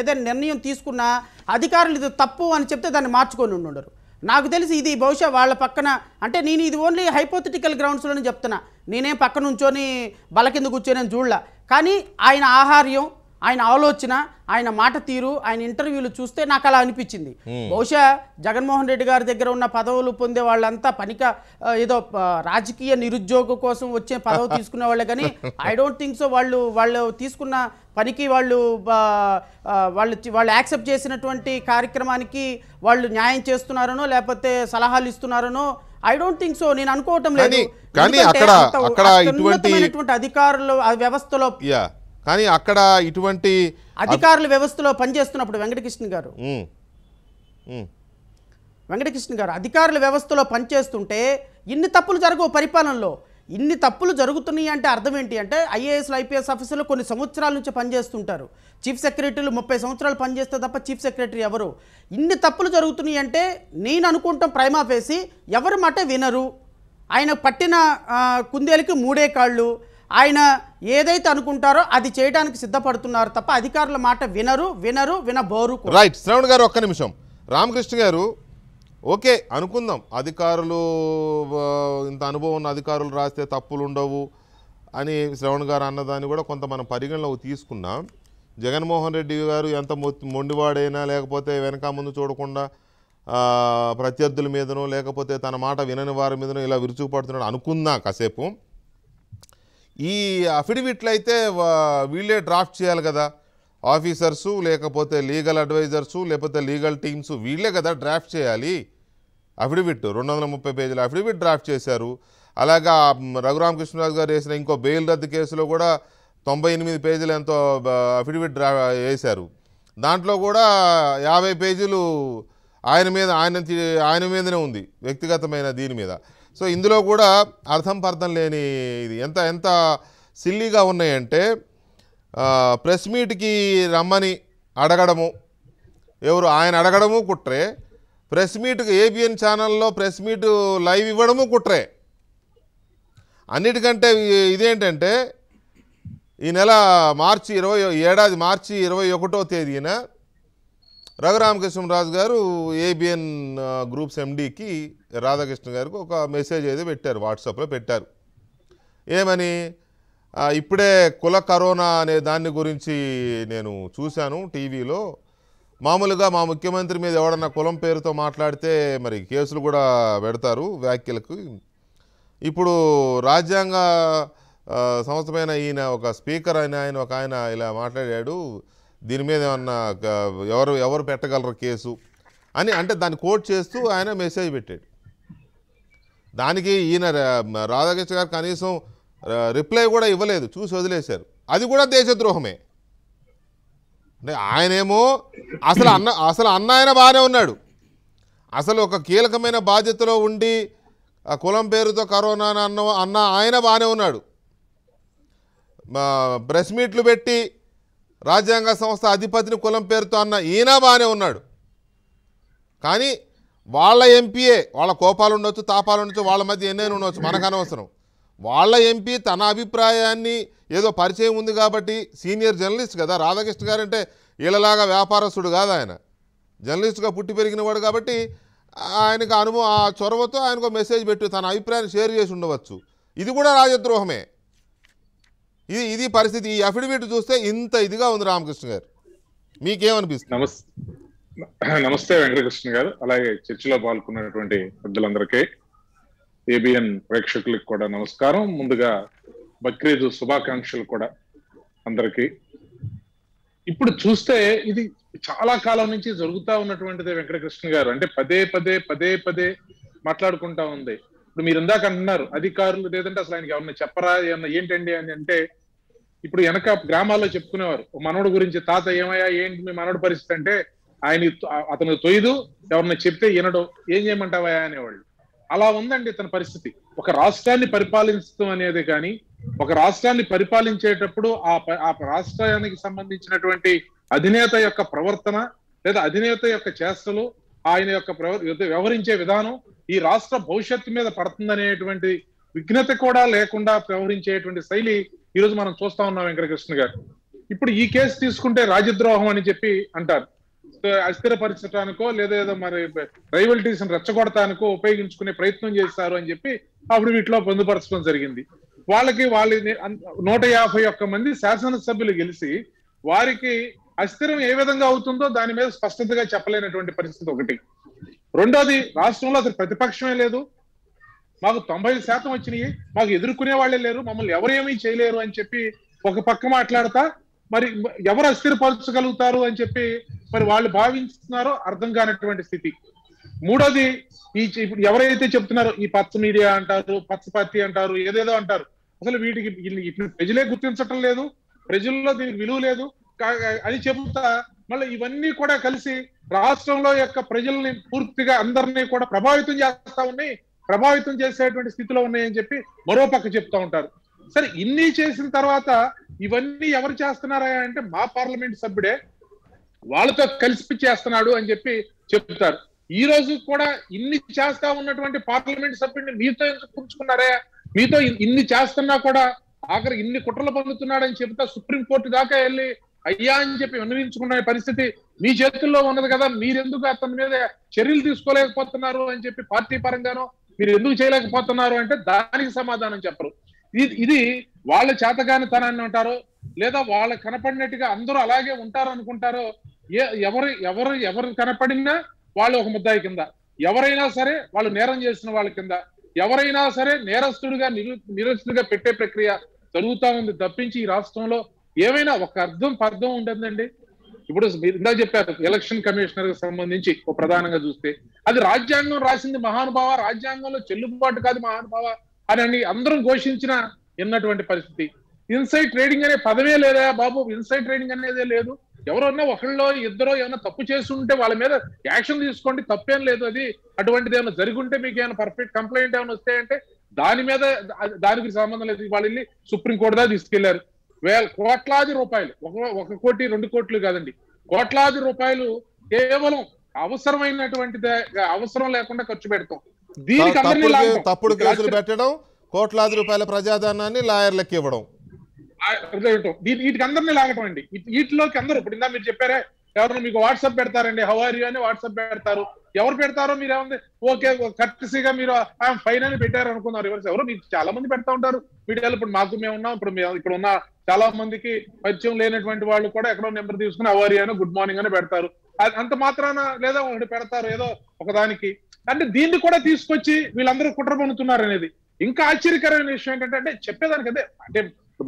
ఏదైనా నిర్ణయం తీసుకున్నా అధికారులు ఇది తప్పు అని చెప్తే దాన్ని మార్చుకొని ఉండరు నాకు తెలిసి ఇది బహుశా వాళ్ళ పక్కన అంటే నేను ఇది ఓన్లీ హైపోథెటికల్ గ్రౌండ్స్లోనే చెప్తున్నా నేనేం పక్కన నుంచొని బల కింద కూర్చొని చూడలా కానీ ఆయన ఆహార్యం ఆయన ఆలోచన ఆయన మాట తీరు ఆయన ఇంటర్వ్యూలు చూస్తే నాకు అలా అనిపించింది బహుశా జగన్మోహన్ రెడ్డి గారి దగ్గర ఉన్న పదవులు పొందే వాళ్ళంతా పనిక ఏదో రాజకీయ నిరుద్యోగ కోసం వచ్చే పదవి తీసుకునే వాళ్ళే కానీ ఐ డోంట్ థింక్ సో వాళ్ళు వాళ్ళు తీసుకున్న పనికి వాళ్ళు వాళ్ళు వాళ్ళు యాక్సెప్ట్ చేసినటువంటి కార్యక్రమానికి వాళ్ళు న్యాయం చేస్తున్నారనో లేకపోతే సలహాలు ఇస్తున్నారనో ఐ డోంట్ థింక్ సో నేను అనుకోవటం లేదు కానీ అక్కడ అక్కడ ఇటువంటి అధికారుల వ్యవస్థలో కానీ అక్కడ ఇటువంటి అధికారుల వ్యవస్థలో పనిచేస్తున్నప్పుడు వెంకటకృష్ణ గారు వెంకటకృష్ణ గారు అధికారుల వ్యవస్థలో పనిచేస్తుంటే ఇన్ని తప్పులు జరగవు పరిపాలనలో ఇన్ని తప్పులు జరుగుతున్నాయి అంటే అర్థం ఏంటి అంటే ఐఏఎస్లు ఐపీఎస్ ఆఫీసర్లు కొన్ని సంవత్సరాల నుంచి పనిచేస్తుంటారు చీఫ్ సెక్రటరీలు ముప్పై సంవత్సరాలు పనిచేస్తే తప్ప చీఫ్ సెక్రటరీ ఎవరు ఇన్ని తప్పులు జరుగుతున్నాయి అంటే నేను అనుకుంటాం ప్రైమా ఫేసి ఎవరి మాట వినరు ఆయన పట్టిన కుందేలకి మూడే కాళ్ళు ఆయన ఏదైతే అనుకుంటారో అది చేయడానికి సిద్ధపడుతున్నారు తప్ప అధికారుల మాట వినరు వినరు వినబోరు రైట్ శ్రవణ్ గారు ఒక్క నిమిషం రామకృష్ణ గారు ఓకే అనుకుందాం అధికారులు ఇంత అనుభవం ఉన్న అధికారులు రాస్తే తప్పులు ఉండవు అని శ్రవణ్ గారు అన్నదాన్ని కూడా కొంత మనం పరిగణలోకి తీసుకున్నాం జగన్మోహన్ రెడ్డి గారు ఎంత మొండివాడైనా లేకపోతే వెనక ముందు చూడకుండా ప్రత్యర్థుల మీదనో లేకపోతే తన మాట వినని వారి మీదనో ఇలా విరుచుకుపడుతున్నాడు అనుకుందాం కాసేపు ఈ అఫిడవిట్లు అయితే వీళ్ళే డ్రాఫ్ట్ చేయాలి కదా ఆఫీసర్సు లేకపోతే లీగల్ అడ్వైజర్సు లేకపోతే లీగల్ టీమ్స్ వీళ్ళే కదా డ్రాఫ్ట్ చేయాలి అఫిడవిట్ రెండు వందల ముప్పై పేజీల అఫిడవిట్ డ్రాఫ్ట్ చేశారు అలాగా కృష్ణరాజు గారు వేసిన ఇంకో బెయిల్ రద్దు కేసులో కూడా తొంభై ఎనిమిది పేజీలు ఎంతో అఫిడవిట్ డ్రా వేశారు దాంట్లో కూడా యాభై పేజీలు ఆయన మీద ఆయన ఆయన మీదనే ఉంది వ్యక్తిగతమైన దీని మీద సో ఇందులో కూడా అర్థం పర్థం లేని ఇది ఎంత ఎంత సిల్లీగా ఉన్నాయంటే ప్రెస్ మీట్కి రమ్మని అడగడము ఎవరు ఆయన అడగడము కుట్రే ప్రెస్ మీట్కి ఏబిఎన్ ఛానల్లో ప్రెస్ మీట్ లైవ్ ఇవ్వడము కుట్రే అన్నిటికంటే ఇదేంటంటే ఈ నెల మార్చి ఇరవై ఏడాది మార్చి ఇరవై ఒకటో తేదీన రఘురామకృష్ణరాజు గారు ఏబిఎన్ గ్రూప్స్ ఎండీకి రాధాకృష్ణ గారికి ఒక మెసేజ్ అయితే పెట్టారు వాట్సాప్లో పెట్టారు ఏమని ఇప్పుడే కుల కరోనా అనే దాని గురించి నేను చూశాను టీవీలో మామూలుగా మా ముఖ్యమంత్రి మీద ఎవడన్నా కులం పేరుతో మాట్లాడితే మరి కేసులు కూడా పెడతారు వ్యాఖ్యలకు ఇప్పుడు రాజ్యాంగ సంస్థమైన ఈయన ఒక స్పీకర్ అయిన ఆయన ఒక ఆయన ఇలా మాట్లాడాడు దీని మీద ఏమన్నా ఎవరు ఎవరు పెట్టగలరు కేసు అని అంటే దాన్ని కోట్ చేస్తూ ఆయన మెసేజ్ పెట్టాడు దానికి ఈయన రాధాకృష్ణ గారు కనీసం రిప్లై కూడా ఇవ్వలేదు చూసి వదిలేశారు అది కూడా దేశద్రోహమే అంటే ఆయనేమో అసలు అన్న అసలు అన్న ఆయన బాగానే ఉన్నాడు అసలు ఒక కీలకమైన బాధ్యతలో ఉండి కులం పేరుతో కరోనా అన్న అన్న ఆయన బాగానే ఉన్నాడు ప్రెస్ మీట్లు పెట్టి రాజ్యాంగ సంస్థ అధిపతిని కులం పేరుతో అన్న ఈయన బాగానే ఉన్నాడు కానీ వాళ్ళ ఎంపీఏ వాళ్ళ కోపాలు ఉండొచ్చు తాపాలు ఉండొచ్చు వాళ్ళ మధ్య ఎన్నైనా ఉండవచ్చు మనకు అనవసరం వాళ్ళ ఎంపీ తన అభిప్రాయాన్ని ఏదో పరిచయం ఉంది కాబట్టి సీనియర్ జర్నలిస్ట్ కదా రాధాకృష్ణ గారు అంటే వీళ్ళలాగా వ్యాపారస్తుడు కాదు ఆయన జర్నలిస్ట్గా పుట్టి పెరిగినవాడు కాబట్టి ఆయనకు అనుభవం ఆ చొరవతో ఆయనకు మెసేజ్ పెట్టి తన అభిప్రాయాన్ని షేర్ చేసి ఉండవచ్చు ఇది కూడా రాజద్రోహమే ఇది ఇది పరిస్థితి ఈ అఫిడవిట్ చూస్తే ఇంత ఇదిగా ఉంది రామకృష్ణ గారు మీకేమనిపిస్తుంది నమస్తే నమస్తే వెంకటకృష్ణ గారు అలాగే చర్చలో పాల్గొన్నటువంటి పెద్దలందరికీ ఏబిఎన్ ప్రేక్షకులకు కూడా నమస్కారం ముందుగా బక్రీద్ శుభాకాంక్షలు కూడా అందరికీ ఇప్పుడు చూస్తే ఇది చాలా కాలం నుంచి జరుగుతూ ఉన్నటువంటిదే వెంకటకృష్ణ గారు అంటే పదే పదే పదే పదే మాట్లాడుకుంటా ఉంది ఇప్పుడు మీరు ఇందాక అంటున్నారు అధికారులు లేదంటే అసలు ఆయనకి ఎవరిని చెప్పరా ఏమన్నా ఏంటండి అని అంటే ఇప్పుడు వెనక గ్రామాల్లో చెప్పుకునేవారు మనోడు గురించి తాత ఏమయ్యా ఏంటి మీ మనోడు పరిస్థితి అంటే ఆయన అతను తొయ్యదు ఎవరిని చెప్తే వినడు ఏం చేయమంటావా అనేవాళ్ళు అలా ఉందండి ఇతని పరిస్థితి ఒక రాష్ట్రాన్ని పరిపాలించడం అనేది కానీ ఒక రాష్ట్రాన్ని పరిపాలించేటప్పుడు ఆ ఆ రాష్ట్రానికి సంబంధించినటువంటి అధినేత యొక్క ప్రవర్తన లేదా అధినేత యొక్క చేష్టలు ఆయన యొక్క వ్యవహరించే విధానం ఈ రాష్ట్ర భవిష్యత్తు మీద పడుతుందనేటువంటి విఘ్నత కూడా లేకుండా వ్యవహరించేటువంటి శైలి ఈ రోజు మనం చూస్తా ఉన్నాం వెంకటకృష్ణ గారు ఇప్పుడు ఈ కేసు తీసుకుంటే రాజద్రోహం అని చెప్పి అంటారు అస్థిరపరచడానికో లేదా ఏదో మరి రైవల్టీస్ రెచ్చగొడటానికో ఉపయోగించుకునే ప్రయత్నం చేస్తారు అని చెప్పి అప్పుడు వీటిలో పొందుపరచడం జరిగింది వాళ్ళకి వాళ్ళ నూట యాభై ఒక్క మంది శాసనసభ్యులు గెలిచి వారికి అస్థిరం ఏ విధంగా అవుతుందో దాని మీద స్పష్టతగా చెప్పలేనటువంటి పరిస్థితి ఒకటి రెండోది రాష్ట్రంలో అసలు ప్రతిపక్షమే లేదు మాకు తొంభై శాతం వచ్చినాయి మాకు ఎదుర్కొనే వాళ్ళే లేరు మమ్మల్ని ఎవరేమీ చేయలేరు అని చెప్పి ఒక పక్క మాట్లాడతా మరి ఎవరు అస్థిరపరచగలుగుతారు అని చెప్పి మరి వాళ్ళు భావిస్తున్నారో అర్థం కానటువంటి స్థితి మూడోది ఈ ఇప్పుడు ఎవరైతే చెప్తున్నారో ఈ పచ్చ మీడియా అంటారు పచ్చ పార్టీ అంటారు ఏదేదో అంటారు అసలు వీటికి ప్రజలే గుర్తించటం లేదు ప్రజల్లో దీనికి విలువ లేదు అని చెబుతా మళ్ళీ ఇవన్నీ కూడా కలిసి రాష్ట్రంలో యొక్క ప్రజల్ని పూర్తిగా అందరినీ కూడా ప్రభావితం చేస్తా ఉన్నాయి ప్రభావితం చేసేటువంటి స్థితిలో ఉన్నాయని చెప్పి మరో పక్క చెప్తా ఉంటారు సరే ఇన్ని చేసిన తర్వాత ఇవన్నీ ఎవరు చేస్తున్నారా అంటే మా పార్లమెంట్ సభ్యుడే వాళ్ళతో కలిసి చేస్తున్నాడు అని చెప్పి చెప్తారు ఈ రోజు కూడా ఇన్ని చేస్తా ఉన్నటువంటి పార్లమెంట్ సభ్యుడిని మీతో ఎంచుకుంటున్నారే మీతో ఇన్ని చేస్తున్నా కూడా ఆఖరి ఇన్ని కుట్రలు పొందుతున్నాడని చెప్తా సుప్రీంకోర్టు దాకా వెళ్ళి అయ్యా అని చెప్పి విన్నవించుకునే పరిస్థితి మీ చేతుల్లో ఉన్నది కదా మీరెందుకు అతని మీద చర్యలు తీసుకోలేకపోతున్నారు అని చెప్పి పార్టీ పరంగానో మీరు ఎందుకు చేయలేకపోతున్నారు అంటే దానికి సమాధానం చెప్పరు ఇది వాళ్ళ చేతగాని తనాన్ని ఉంటారు లేదా వాళ్ళు కనపడినట్టుగా అందరూ అలాగే ఉంటారు ఏ ఎవరు ఎవరు ఎవరు కనపడినా వాళ్ళు ఒక ముద్దాయి కింద ఎవరైనా సరే వాళ్ళు నేరం చేసిన వాళ్ళ కింద ఎవరైనా సరే నేరస్తుడిగా నిరు నిరస్తుడిగా పెట్టే ప్రక్రియ జరుగుతా ఉంది తప్పించి ఈ రాష్ట్రంలో ఏమైనా ఒక అర్థం పర్థం ఉంటుందండి ఇప్పుడు మీరు ఇందాక చెప్పారు ఎలక్షన్ కమిషనర్ కి సంబంధించి ప్రధానంగా చూస్తే అది రాజ్యాంగం రాసింది మహానుభావ రాజ్యాంగంలో చెల్లుబాటు కాదు మహానుభావ అని అందరం ఘోషించిన విన్నటువంటి పరిస్థితి ఇన్సైడ్ ట్రేడింగ్ అనే పదమే లేదా బాబు ఇన్సైడ్ ట్రేడింగ్ అనేదే లేదు ఎవరన్నా ఒకళ్ళో ఇద్దరు ఏమైనా తప్పు చేసి ఉంటే వాళ్ళ మీద యాక్షన్ తీసుకోండి తప్పేం లేదు అది అటువంటిది ఏమైనా జరిగి ఉంటే మీకు ఏమైనా పర్ఫెక్ట్ కంప్లైంట్ ఏమైనా వస్తాయంటే దాని మీద దానికి సంబంధం లేదు వాళ్ళు వెళ్ళి సుప్రీంకోర్టు దాకా తీసుకెళ్లారు వేల కోట్లాది రూపాయలు ఒక కోటి రెండు కోట్లు కాదండి కోట్లాది రూపాయలు కేవలం అవసరమైనటువంటి అవసరం లేకుండా ఖర్చు పెడతాం దీనికి తప్పుడు కేసులు పెట్టడం కోట్లాది రూపాయల ప్రజాధనాన్ని లాయర్లకు ఇవ్వడం వీటికి అందరినీ లాగటం అండి వీటిలోకి అందరూ ఇప్పుడు ఇందా మీరు చెప్పారే ఎవరైనా మీకు వాట్సాప్ పెడతారండి హౌ ఆర్ యూ అని వాట్సాప్ పెడతారు ఎవరు పెడతారో మీరు ఏముంది ఓకే కట్టసిగా మీరు ఐఎమ్ ఫైన్ అని పెట్టారు అనుకున్నారు ఎవరు ఎవరు మీకు చాలా మంది పెడతా ఉంటారు మీడియాలో ఇప్పుడు మాకు మేము ఉన్నాం ఇప్పుడు ఇక్కడ ఉన్న చాలా మందికి పరిచయం లేనటువంటి వాళ్ళు కూడా ఎక్కడో నెంబర్ తీసుకుని అవారి అని గుడ్ మార్నింగ్ అని పెడతారు అంత మాత్రాన లేదా పెడతారు ఏదో ఒకదానికి అంటే దీన్ని కూడా తీసుకొచ్చి వీళ్ళందరూ కుట్ర పొందుతున్నారు అనేది ఇంకా ఆశ్చర్యకరమైన విషయం ఏంటంటే అంటే చెప్పేదానికి అదే అంటే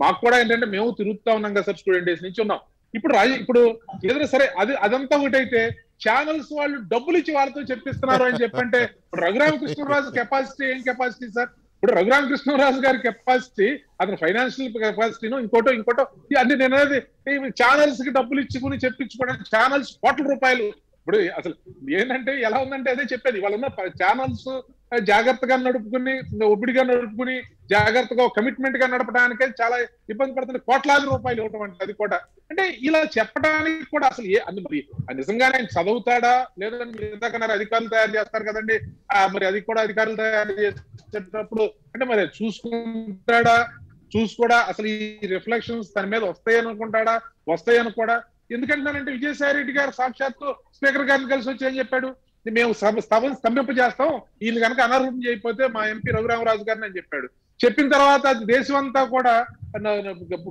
మాకు కూడా ఏంటంటే మేము తిరుగుతా ఉన్నాం కదా సార్ స్టూడెంట్ డేస్ నుంచి ఉన్నాం ఇప్పుడు ఇప్పుడు ఏదైనా సరే అది అదంతా ఒకటైతే ఛానల్స్ వాళ్ళు డబ్బులు ఇచ్చి వాళ్ళతో చెప్పిస్తున్నారు అని చెప్పంటే ఇప్పుడు రఘురామకృష్ణరాజు కెపాసిటీ ఏం కెపాసిటీ సార్ ఇప్పుడు రఘురామకృష్ణరాజు గారి కెపాసిటీ అతని ఫైనాన్షియల్ కెపాసిటీను ఇంకోటో ఇంకోటో అది నేను అనేది ఛానల్స్ కి డబ్బులు ఇచ్చుకుని చెప్పించుకోవడం ఛానల్స్ కోట్ల రూపాయలు ఇప్పుడు అసలు ఏంటంటే ఎలా ఉందంటే అదే చెప్పేది వాళ్ళున్న ఛానల్స్ జాగ్రత్తగా నడుపుకుని ఒబిడిగా నడుపుకుని జాగ్రత్తగా కమిట్మెంట్ గా నడపడానికి చాలా ఇబ్బంది పడుతుంది కోట్లాది రూపాయలు ఇవ్వటం అంటే అది కూడా అంటే ఇలా చెప్పడానికి కూడా అసలు ఏ అది మరి నిజంగా ఆయన చదువుతాడా లేదా మీరు అధికారులు తయారు చేస్తారు కదండి మరి అది కూడా అధికారులు తయారు చేసేటప్పుడు అంటే మరి చూసుకుంటాడా చూసుకోడా అసలు ఈ రిఫ్లెక్షన్స్ తన మీద వస్తాయి అనుకుంటాడా వస్తాయి ఎందుకంటున్నానంటే విజయసాయి రెడ్డి గారు సాక్షాత్తు స్పీకర్ గారిని కలిసి వచ్చి ఏం చెప్పాడు మేము స్తంభింప చేస్తాం వీళ్ళు కనుక అనర్హం చేయకపోతే మా ఎంపీ రఘురామరాజు గారిని అని చెప్పాడు చెప్పిన తర్వాత దేశం అంతా కూడా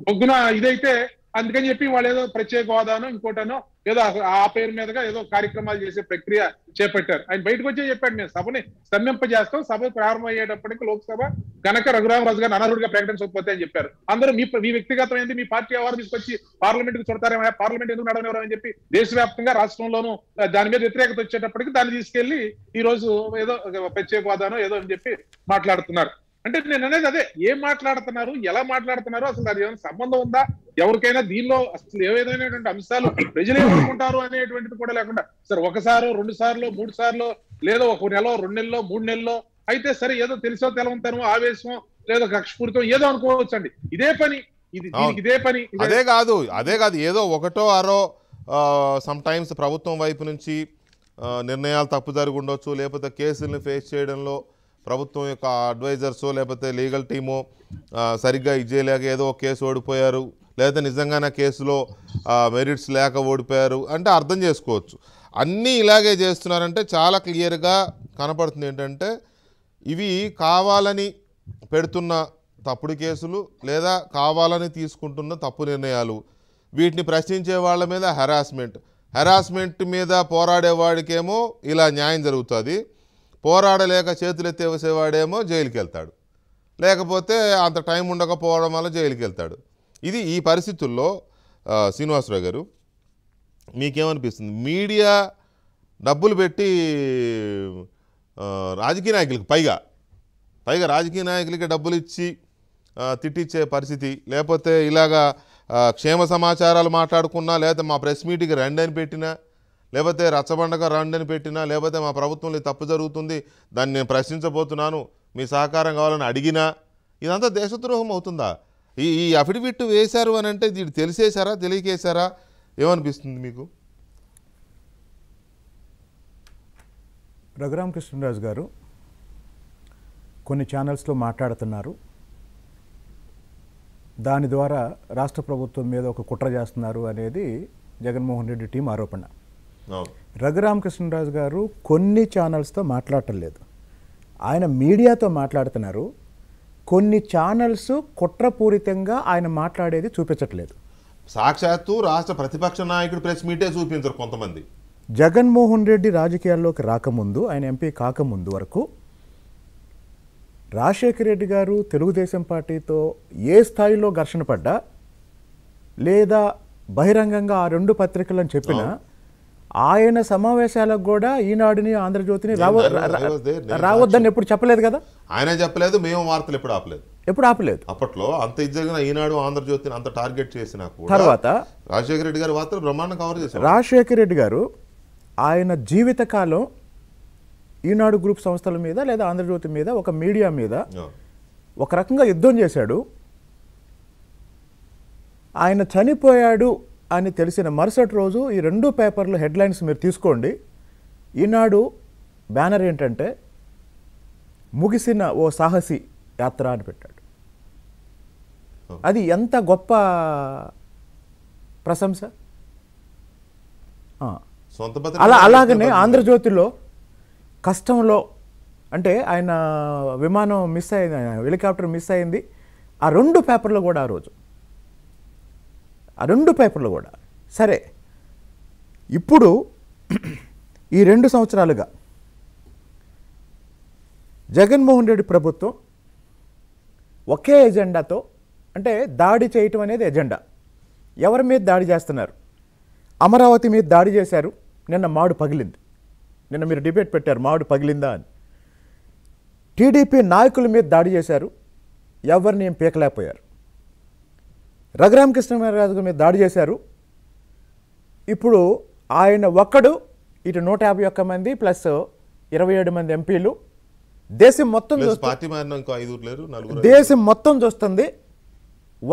బొగ్గున ఇదైతే అందుకని చెప్పి వాళ్ళు ఏదో ప్రత్యేక హోదానో ఇంకోటనో ఏదో ఆ పేరు మీదగా ఏదో కార్యక్రమాలు చేసే ప్రక్రియ చేపట్టారు ఆయన బయటకు వచ్చే చెప్పాడు నేను సభని స్తంభింపజేస్తాం సభ ప్రారంభమయ్యేటప్పటికి లోక్సభ కనక రఘురామరాజు గారు అనర్హుడిగా ప్రకటించకపోతే అని చెప్పారు అందరూ మీ మీ వ్యక్తిగతమైంది మీ పార్టీ వ్యవహారం తీసుకొచ్చి పార్లమెంట్ కు చుడతారేమో పార్లమెంట్ ఎందుకు నడవనివ్వరు అని చెప్పి దేశవ్యాప్తంగా రాష్ట్రంలోనూ దాని మీద వ్యతిరేకత వచ్చేటప్పటికి దాన్ని తీసుకెళ్లి ఈ రోజు ఏదో ప్రత్యేక హోదానో ఏదో అని చెప్పి మాట్లాడుతున్నారు అంటే నేను అనేది అదే ఏం మాట్లాడుతున్నారు ఎలా మాట్లాడుతున్నారు అసలు అది ఏమైనా సంబంధం ఉందా ఎవరికైనా దీనిలో అసలు ఏదైనా అంశాలు ప్రజలు ఏమనుకుంటారు అనేటువంటిది కూడా లేకుండా సార్ ఒకసారి రెండు సార్లు మూడు సార్లు లేదా ఒక నెల రెండు నెలలో మూడు నెలలో అయితే సరే ఏదో తెలిసో తెలవంతనో ఆవేశం లేదా కక్షపూరితం ఏదో అనుకోవచ్చు అండి ఇదే పని ఇది ఇదే పని అదే కాదు అదే కాదు ఏదో ఒకటో ఆరో సమ్ టైమ్స్ ప్రభుత్వం వైపు నుంచి నిర్ణయాలు తప్పు ఉండొచ్చు లేకపోతే కేసులను ఫేస్ చేయడంలో ప్రభుత్వం యొక్క అడ్వైజర్సో లేకపోతే లీగల్ టీమో సరిగ్గా ఇచ్చేయలేక ఏదో కేసు ఓడిపోయారు లేదా నిజంగానే కేసులో మెరిట్స్ లేక ఓడిపోయారు అంటే అర్థం చేసుకోవచ్చు అన్నీ ఇలాగే చేస్తున్నారంటే చాలా క్లియర్గా కనపడుతుంది ఏంటంటే ఇవి కావాలని పెడుతున్న తప్పుడు కేసులు లేదా కావాలని తీసుకుంటున్న తప్పు నిర్ణయాలు వీటిని ప్రశ్నించే వాళ్ళ మీద హెరాస్మెంట్ హెరాస్మెంట్ మీద పోరాడేవాడికేమో ఇలా న్యాయం జరుగుతుంది పోరాడలేక వేసేవాడేమో జైలుకి వెళ్తాడు లేకపోతే అంత టైం ఉండకపోవడం వల్ల జైలుకి వెళ్తాడు ఇది ఈ పరిస్థితుల్లో శ్రీనివాసరావు గారు మీకేమనిపిస్తుంది మీడియా డబ్బులు పెట్టి రాజకీయ నాయకులకి పైగా పైగా రాజకీయ నాయకులకి డబ్బులు ఇచ్చి తిట్టిచ్చే పరిస్థితి లేకపోతే ఇలాగా క్షేమ సమాచారాలు మాట్లాడుకున్నా లేకపోతే మా ప్రెస్ మీట్కి రండి అని పెట్టినా లేకపోతే రచ్చబండగా రండని పెట్టినా లేకపోతే మా ప్రభుత్వంలో తప్పు జరుగుతుంది దాన్ని నేను ప్రశ్నించబోతున్నాను మీ సహకారం కావాలని అడిగినా ఇదంతా దేశద్రోహం అవుతుందా ఈ ఈ అఫిడవిట్ వేశారు అని అంటే దీన్ని తెలిసేశారా తెలియకేశారా ఏమనిపిస్తుంది మీకు రఘురామ్ కృష్ణరాజు గారు కొన్ని ఛానల్స్లో మాట్లాడుతున్నారు దాని ద్వారా రాష్ట్ర ప్రభుత్వం మీద ఒక కుట్ర చేస్తున్నారు అనేది జగన్మోహన్ రెడ్డి టీం ఆరోపణ రఘురామకృష్ణరాజు గారు కొన్ని ఛానల్స్తో మాట్లాడటం లేదు ఆయన మీడియాతో మాట్లాడుతున్నారు కొన్ని ఛానల్స్ కుట్రపూరితంగా ఆయన మాట్లాడేది చూపించట్లేదు సాక్షాత్తు రాష్ట్ర ప్రతిపక్ష నాయకుడు ప్రెస్ మీటే చూపించారు కొంతమంది జగన్మోహన్ రెడ్డి రాజకీయాల్లోకి రాకముందు ఆయన ఎంపీ కాకముందు వరకు రాజశేఖర రెడ్డి గారు తెలుగుదేశం పార్టీతో ఏ స్థాయిలో ఘర్షణ పడ్డా లేదా బహిరంగంగా ఆ రెండు పత్రికలను చెప్పినా ఆయన సమావేశాలకు కూడా ఈనాడుని ఆంధ్రజ్యోతిని రావద్దని ఎప్పుడు చెప్పలేదు కదా ఆయన చెప్పలేదు మేము వార్తలు ఎప్పుడు ఆపలేదు ఎప్పుడు ఆపలేదు అప్పట్లో అంత ఇద్దరిగా ఈనాడు ఆంధ్రజ్యోతిని అంత టార్గెట్ చేసిన తర్వాత రాజశేఖర రెడ్డి గారు వార్తలు బ్రహ్మాండం కవర్ చేశారు రాజశేఖర రెడ్డి గారు ఆయన జీవితకాలం ఈనాడు గ్రూప్ సంస్థల మీద లేదా ఆంధ్రజ్యోతి మీద ఒక మీడియా మీద ఒక రకంగా యుద్ధం చేశాడు ఆయన చనిపోయాడు అని తెలిసిన మరుసటి రోజు ఈ రెండు పేపర్లు హెడ్లైన్స్ మీరు తీసుకోండి ఈనాడు బ్యానర్ ఏంటంటే ముగిసిన ఓ సాహసి యాత్ర అని పెట్టాడు అది ఎంత గొప్ప ప్రశంస అలా అలాగనే ఆంధ్రజ్యోతిలో కష్టంలో అంటే ఆయన విమానం మిస్ అయింది హెలికాప్టర్ మిస్ అయింది ఆ రెండు పేపర్లు కూడా ఆ రోజు ఆ రెండు పేపర్లు కూడా సరే ఇప్పుడు ఈ రెండు సంవత్సరాలుగా జగన్మోహన్ రెడ్డి ప్రభుత్వం ఒకే ఎజెండాతో అంటే దాడి చేయటం అనేది ఎజెండా ఎవరి మీద దాడి చేస్తున్నారు అమరావతి మీద దాడి చేశారు నిన్న మాడు పగిలింది నిన్న మీరు డిబేట్ పెట్టారు మాడు పగిలిందా అని టీడీపీ నాయకుల మీద దాడి చేశారు ఎవరిని ఏం పీకలేకపోయారు రఘురామకృష్ణ కృష్ణరాజు మీద దాడి చేశారు ఇప్పుడు ఆయన ఒక్కడు ఇటు నూట యాభై ఒక్క మంది ప్లస్ ఇరవై ఏడు మంది ఎంపీలు దేశం మొత్తం దేశం మొత్తం చూస్తుంది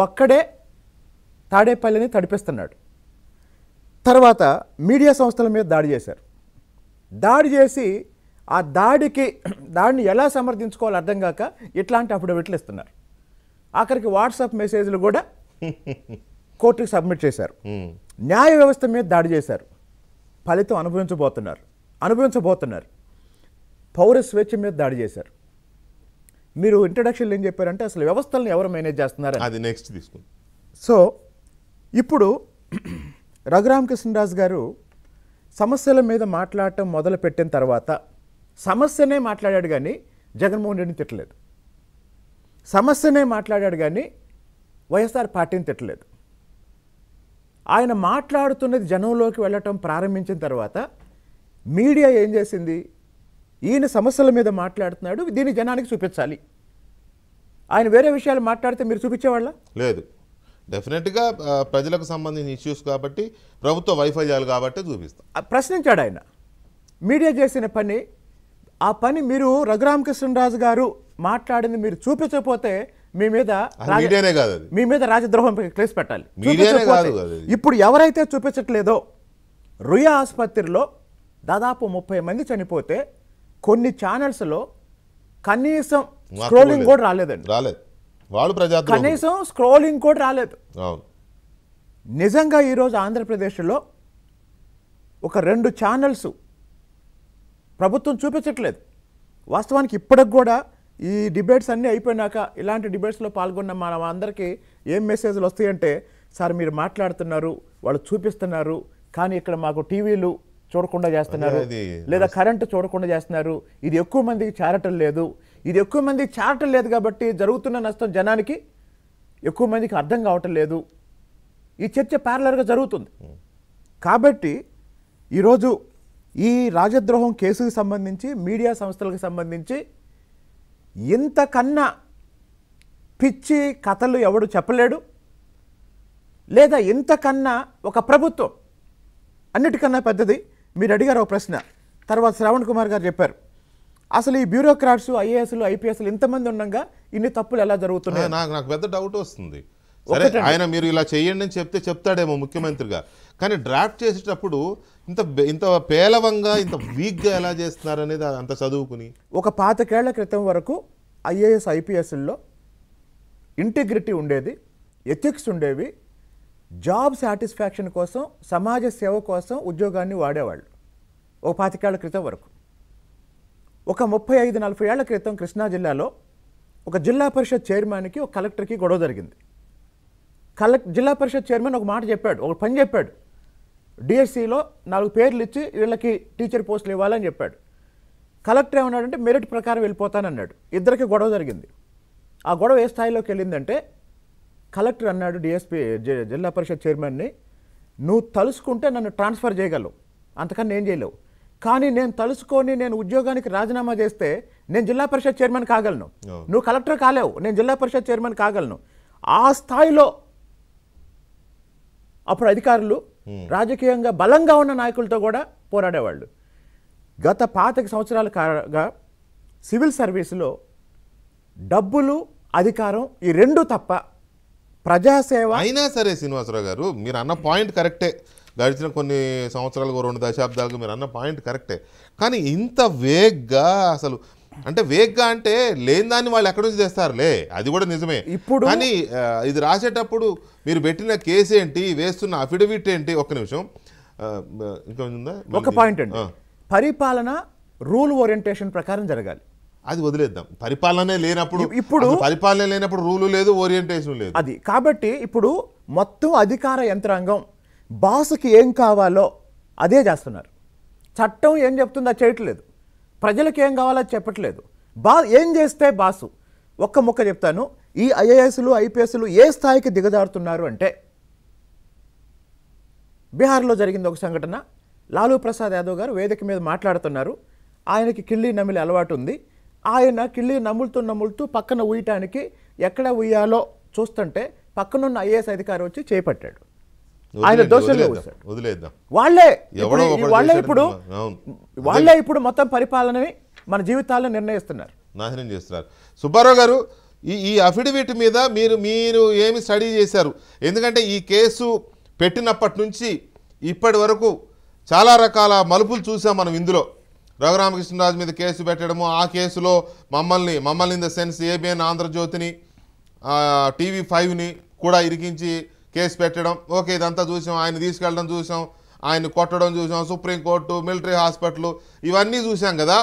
ఒక్కడే తాడేపల్లిని తడిపిస్తున్నాడు తర్వాత మీడియా సంస్థల మీద దాడి చేశారు దాడి చేసి ఆ దాడికి దాడిని ఎలా సమర్థించుకోవాలో అర్థం కాక ఇట్లాంటి అప్పుడు ఇస్తున్నారు ఆఖరికి వాట్సాప్ మెసేజ్లు కూడా కోర్టుకి సబ్మిట్ చేశారు న్యాయ వ్యవస్థ మీద దాడి చేశారు ఫలితం అనుభవించబోతున్నారు అనుభవించబోతున్నారు పౌర స్వేచ్ఛ మీద దాడి చేశారు మీరు ఇంట్రడక్షన్లు ఏం చెప్పారంటే అసలు వ్యవస్థలను ఎవరు మేనేజ్ చేస్తున్నారు అది నెక్స్ట్ తీసుకుంది సో ఇప్పుడు రఘురామ్ కృష్ణరాజు గారు సమస్యల మీద మాట్లాడటం మొదలుపెట్టిన తర్వాత సమస్యనే మాట్లాడాడు కానీ జగన్మోహన్ రెడ్డిని తిట్టలేదు సమస్యనే మాట్లాడాడు కానీ వైఎస్ఆర్ పార్టీని తిట్టలేదు ఆయన మాట్లాడుతున్నది జనంలోకి వెళ్ళటం ప్రారంభించిన తర్వాత మీడియా ఏం చేసింది ఈయన సమస్యల మీద మాట్లాడుతున్నాడు దీన్ని జనానికి చూపించాలి ఆయన వేరే విషయాలు మాట్లాడితే మీరు చూపించేవాళ్ళ లేదు డెఫినెట్గా ప్రజలకు సంబంధించిన ఇష్యూస్ కాబట్టి ప్రభుత్వ వైఫల్యాలు కాబట్టి చూపిస్తాం ప్రశ్నించాడు ఆయన మీడియా చేసిన పని ఆ పని మీరు రఘురామకృష్ణరాజు గారు మాట్లాడింది మీరు చూపించకపోతే మీ మీద మీ మీద రాజద్రోహం క్లేస్ పెట్టాలి ఇప్పుడు ఎవరైతే చూపించట్లేదో రుయా ఆసుపత్రిలో దాదాపు ముప్పై మంది చనిపోతే కొన్ని ఛానల్స్లో కనీసం స్క్రోలింగ్ కూడా రాలేదండి రాలేదు వాళ్ళు ప్రజా కనీసం స్క్రోలింగ్ కూడా రాలేదు నిజంగా ఈరోజు ఆంధ్రప్రదేశ్లో ఒక రెండు ఛానల్స్ ప్రభుత్వం చూపించట్లేదు వాస్తవానికి ఇప్పటికి కూడా ఈ డిబేట్స్ అన్నీ అయిపోయినాక ఇలాంటి డిబేట్స్లో పాల్గొన్న మన అందరికీ ఏం మెసేజ్లు వస్తాయంటే సార్ మీరు మాట్లాడుతున్నారు వాళ్ళు చూపిస్తున్నారు కానీ ఇక్కడ మాకు టీవీలు చూడకుండా చేస్తున్నారు లేదా కరెంటు చూడకుండా చేస్తున్నారు ఇది ఎక్కువ మందికి చేరటం లేదు ఇది ఎక్కువ మందికి చేరటం లేదు కాబట్టి జరుగుతున్న నష్టం జనానికి ఎక్కువ మందికి అర్థం కావటం లేదు ఈ చర్చ ప్యారలర్గా జరుగుతుంది కాబట్టి ఈరోజు ఈ రాజద్రోహం కేసుకు సంబంధించి మీడియా సంస్థలకు సంబంధించి ఇంతకన్నా పిచ్చి కథలు ఎవడు చెప్పలేడు లేదా ఇంతకన్నా ఒక ప్రభుత్వం అన్నిటికన్నా పెద్దది మీరు అడిగారు ఒక ప్రశ్న తర్వాత శ్రావణ్ కుమార్ గారు చెప్పారు అసలు ఈ బ్యూరోక్రాట్స్ ఐఏఎస్లు ఐపీఎస్లు ఇంతమంది ఉండగా ఇన్ని తప్పులు ఎలా జరుగుతున్నాయి నాకు పెద్ద డౌట్ వస్తుంది సరే ఆయన మీరు ఇలా చేయండి అని చెప్తే చెప్తాడేమో ముఖ్యమంత్రిగా కానీ డ్రాఫ్ట్ చేసేటప్పుడు ఇంత ఇంత పేలవంగా ఇంత వీక్గా ఎలా చేస్తున్నారు అనేది అంత చదువుకుని ఒక పాతకేళ్ల క్రితం వరకు ఐఏఎస్ ఐపీఎస్ల్లో ఇంటిగ్రిటీ ఉండేది ఎథిక్స్ ఉండేవి జాబ్ సాటిస్ఫాక్షన్ కోసం సమాజ సేవ కోసం ఉద్యోగాన్ని వాడేవాళ్ళు ఒక పాతికేళ్ల క్రితం వరకు ఒక ముప్పై ఐదు నలభై ఏళ్ల క్రితం కృష్ణా జిల్లాలో ఒక జిల్లా పరిషత్ చైర్మన్కి ఒక కలెక్టర్కి గొడవ జరిగింది కలెక్ట్ జిల్లా పరిషత్ చైర్మన్ ఒక మాట చెప్పాడు ఒక పని చెప్పాడు డిఎస్సిలో e నాలుగు పేర్లు ఇచ్చి వీళ్ళకి టీచర్ పోస్టులు ఇవ్వాలని చెప్పాడు కలెక్టర్ ఏమన్నాడంటే మెరిట్ ప్రకారం వెళ్ళిపోతానన్నాడు ఇద్దరికి గొడవ జరిగింది ఆ గొడవ ఏ స్థాయిలోకి వెళ్ళిందంటే కలెక్టర్ అన్నాడు డిఎస్పి జిల్లా పరిషత్ చైర్మన్ని నువ్వు తలుసుకుంటే నన్ను ట్రాన్స్ఫర్ చేయగలవు అంతకన్నా ఏం చేయలేవు కానీ నేను తలుసుకొని నేను ఉద్యోగానికి రాజీనామా చేస్తే నేను జిల్లా పరిషత్ చైర్మన్ కాగలను నువ్వు కలెక్టర్ కాలేవు నేను జిల్లా పరిషత్ చైర్మన్ కాగలను ఆ స్థాయిలో అప్పుడు అధికారులు hmm. రాజకీయంగా బలంగా ఉన్న నాయకులతో కూడా పోరాడేవాళ్ళు గత పాతిక సంవత్సరాల కారణంగా సివిల్ సర్వీసులో డబ్బులు అధికారం ఈ రెండు తప్ప ప్రజాసేవ అయినా సరే శ్రీనివాసరావు గారు మీరు అన్న పాయింట్ కరెక్టే గడిచిన కొన్ని సంవత్సరాలుగా రెండు దశాబ్దాలకు మీరు అన్న పాయింట్ కరెక్టే కానీ ఇంత వేగ్గా అసలు అంటే వేగ్గా అంటే లేని దాన్ని వాళ్ళు ఎక్కడి నుంచి తెస్తారులే అది కూడా నిజమే ఇప్పుడు కానీ ఇది రాసేటప్పుడు మీరు పెట్టిన కేసు ఏంటి వేస్తున్న అఫిడవిట్ ఏంటి ఒక్క నిమిషం ఇంకా ఒక పాయింట్ అండి పరిపాలన రూల్ ఓరియంటేషన్ ప్రకారం జరగాలి అది వదిలేద్దాం పరిపాలనే లేనప్పుడు ఇప్పుడు పరిపాలన లేనప్పుడు రూలు లేదు ఓరియంటేషన్ లేదు అది కాబట్టి ఇప్పుడు మొత్తం అధికార యంత్రాంగం బాసుకి ఏం కావాలో అదే చేస్తున్నారు చట్టం ఏం చెప్తుందో చేయట్లేదు ప్రజలకు ఏం కావాలో చెప్పట్లేదు బా ఏం చేస్తే బాసు ఒక్క ముక్క చెప్తాను ఈ ఐఏఎస్లు ఐపీఎస్లు ఏ స్థాయికి దిగజారుతున్నారు అంటే బీహార్లో జరిగింది ఒక సంఘటన లాలూ ప్రసాద్ యాదవ్ గారు వేదిక మీద మాట్లాడుతున్నారు ఆయనకి కిళ్ళి నమిలి అలవాటు ఉంది ఆయన కిళ్ళి నములుతూ నములుతూ పక్కన ఊయటానికి ఎక్కడ ఉయ్యాలో చూస్తుంటే పక్కనున్న ఐఏఎస్ అధికారి వచ్చి చేపట్టాడు ఆయన దోషంలో వస్తాడు వదిలేద్దాం వాళ్ళే వాళ్ళే ఇప్పుడు వాళ్ళే ఇప్పుడు మొత్తం పరిపాలనవి మన జీవితాలను నిర్ణయిస్తున్నారు నాశనం చేస్తున్నారు సుబ్బారావు గారు ఈ ఈ అఫిడవిట్ మీద మీరు మీరు ఏమి స్టడీ చేశారు ఎందుకంటే ఈ కేసు పెట్టినప్పటి నుంచి ఇప్పటి వరకు చాలా రకాల మలుపులు చూసాం మనం ఇందులో రఘురామకృష్ణరాజు మీద కేసు పెట్టడము ఆ కేసులో మమ్మల్ని మమ్మల్ని ఇన్ ద సెన్స్ ఏబిఎన్ ఆంధ్రజ్యోతిని టీవీ ఫైవ్ని కూడా ఇరికించి కేసు పెట్టడం ఓకే ఇదంతా చూసాం ఆయన తీసుకెళ్ళడం చూసాం ఆయన కొట్టడం చూసాం సుప్రీంకోర్టు మిలిటరీ హాస్పిటల్ ఇవన్నీ చూసాం కదా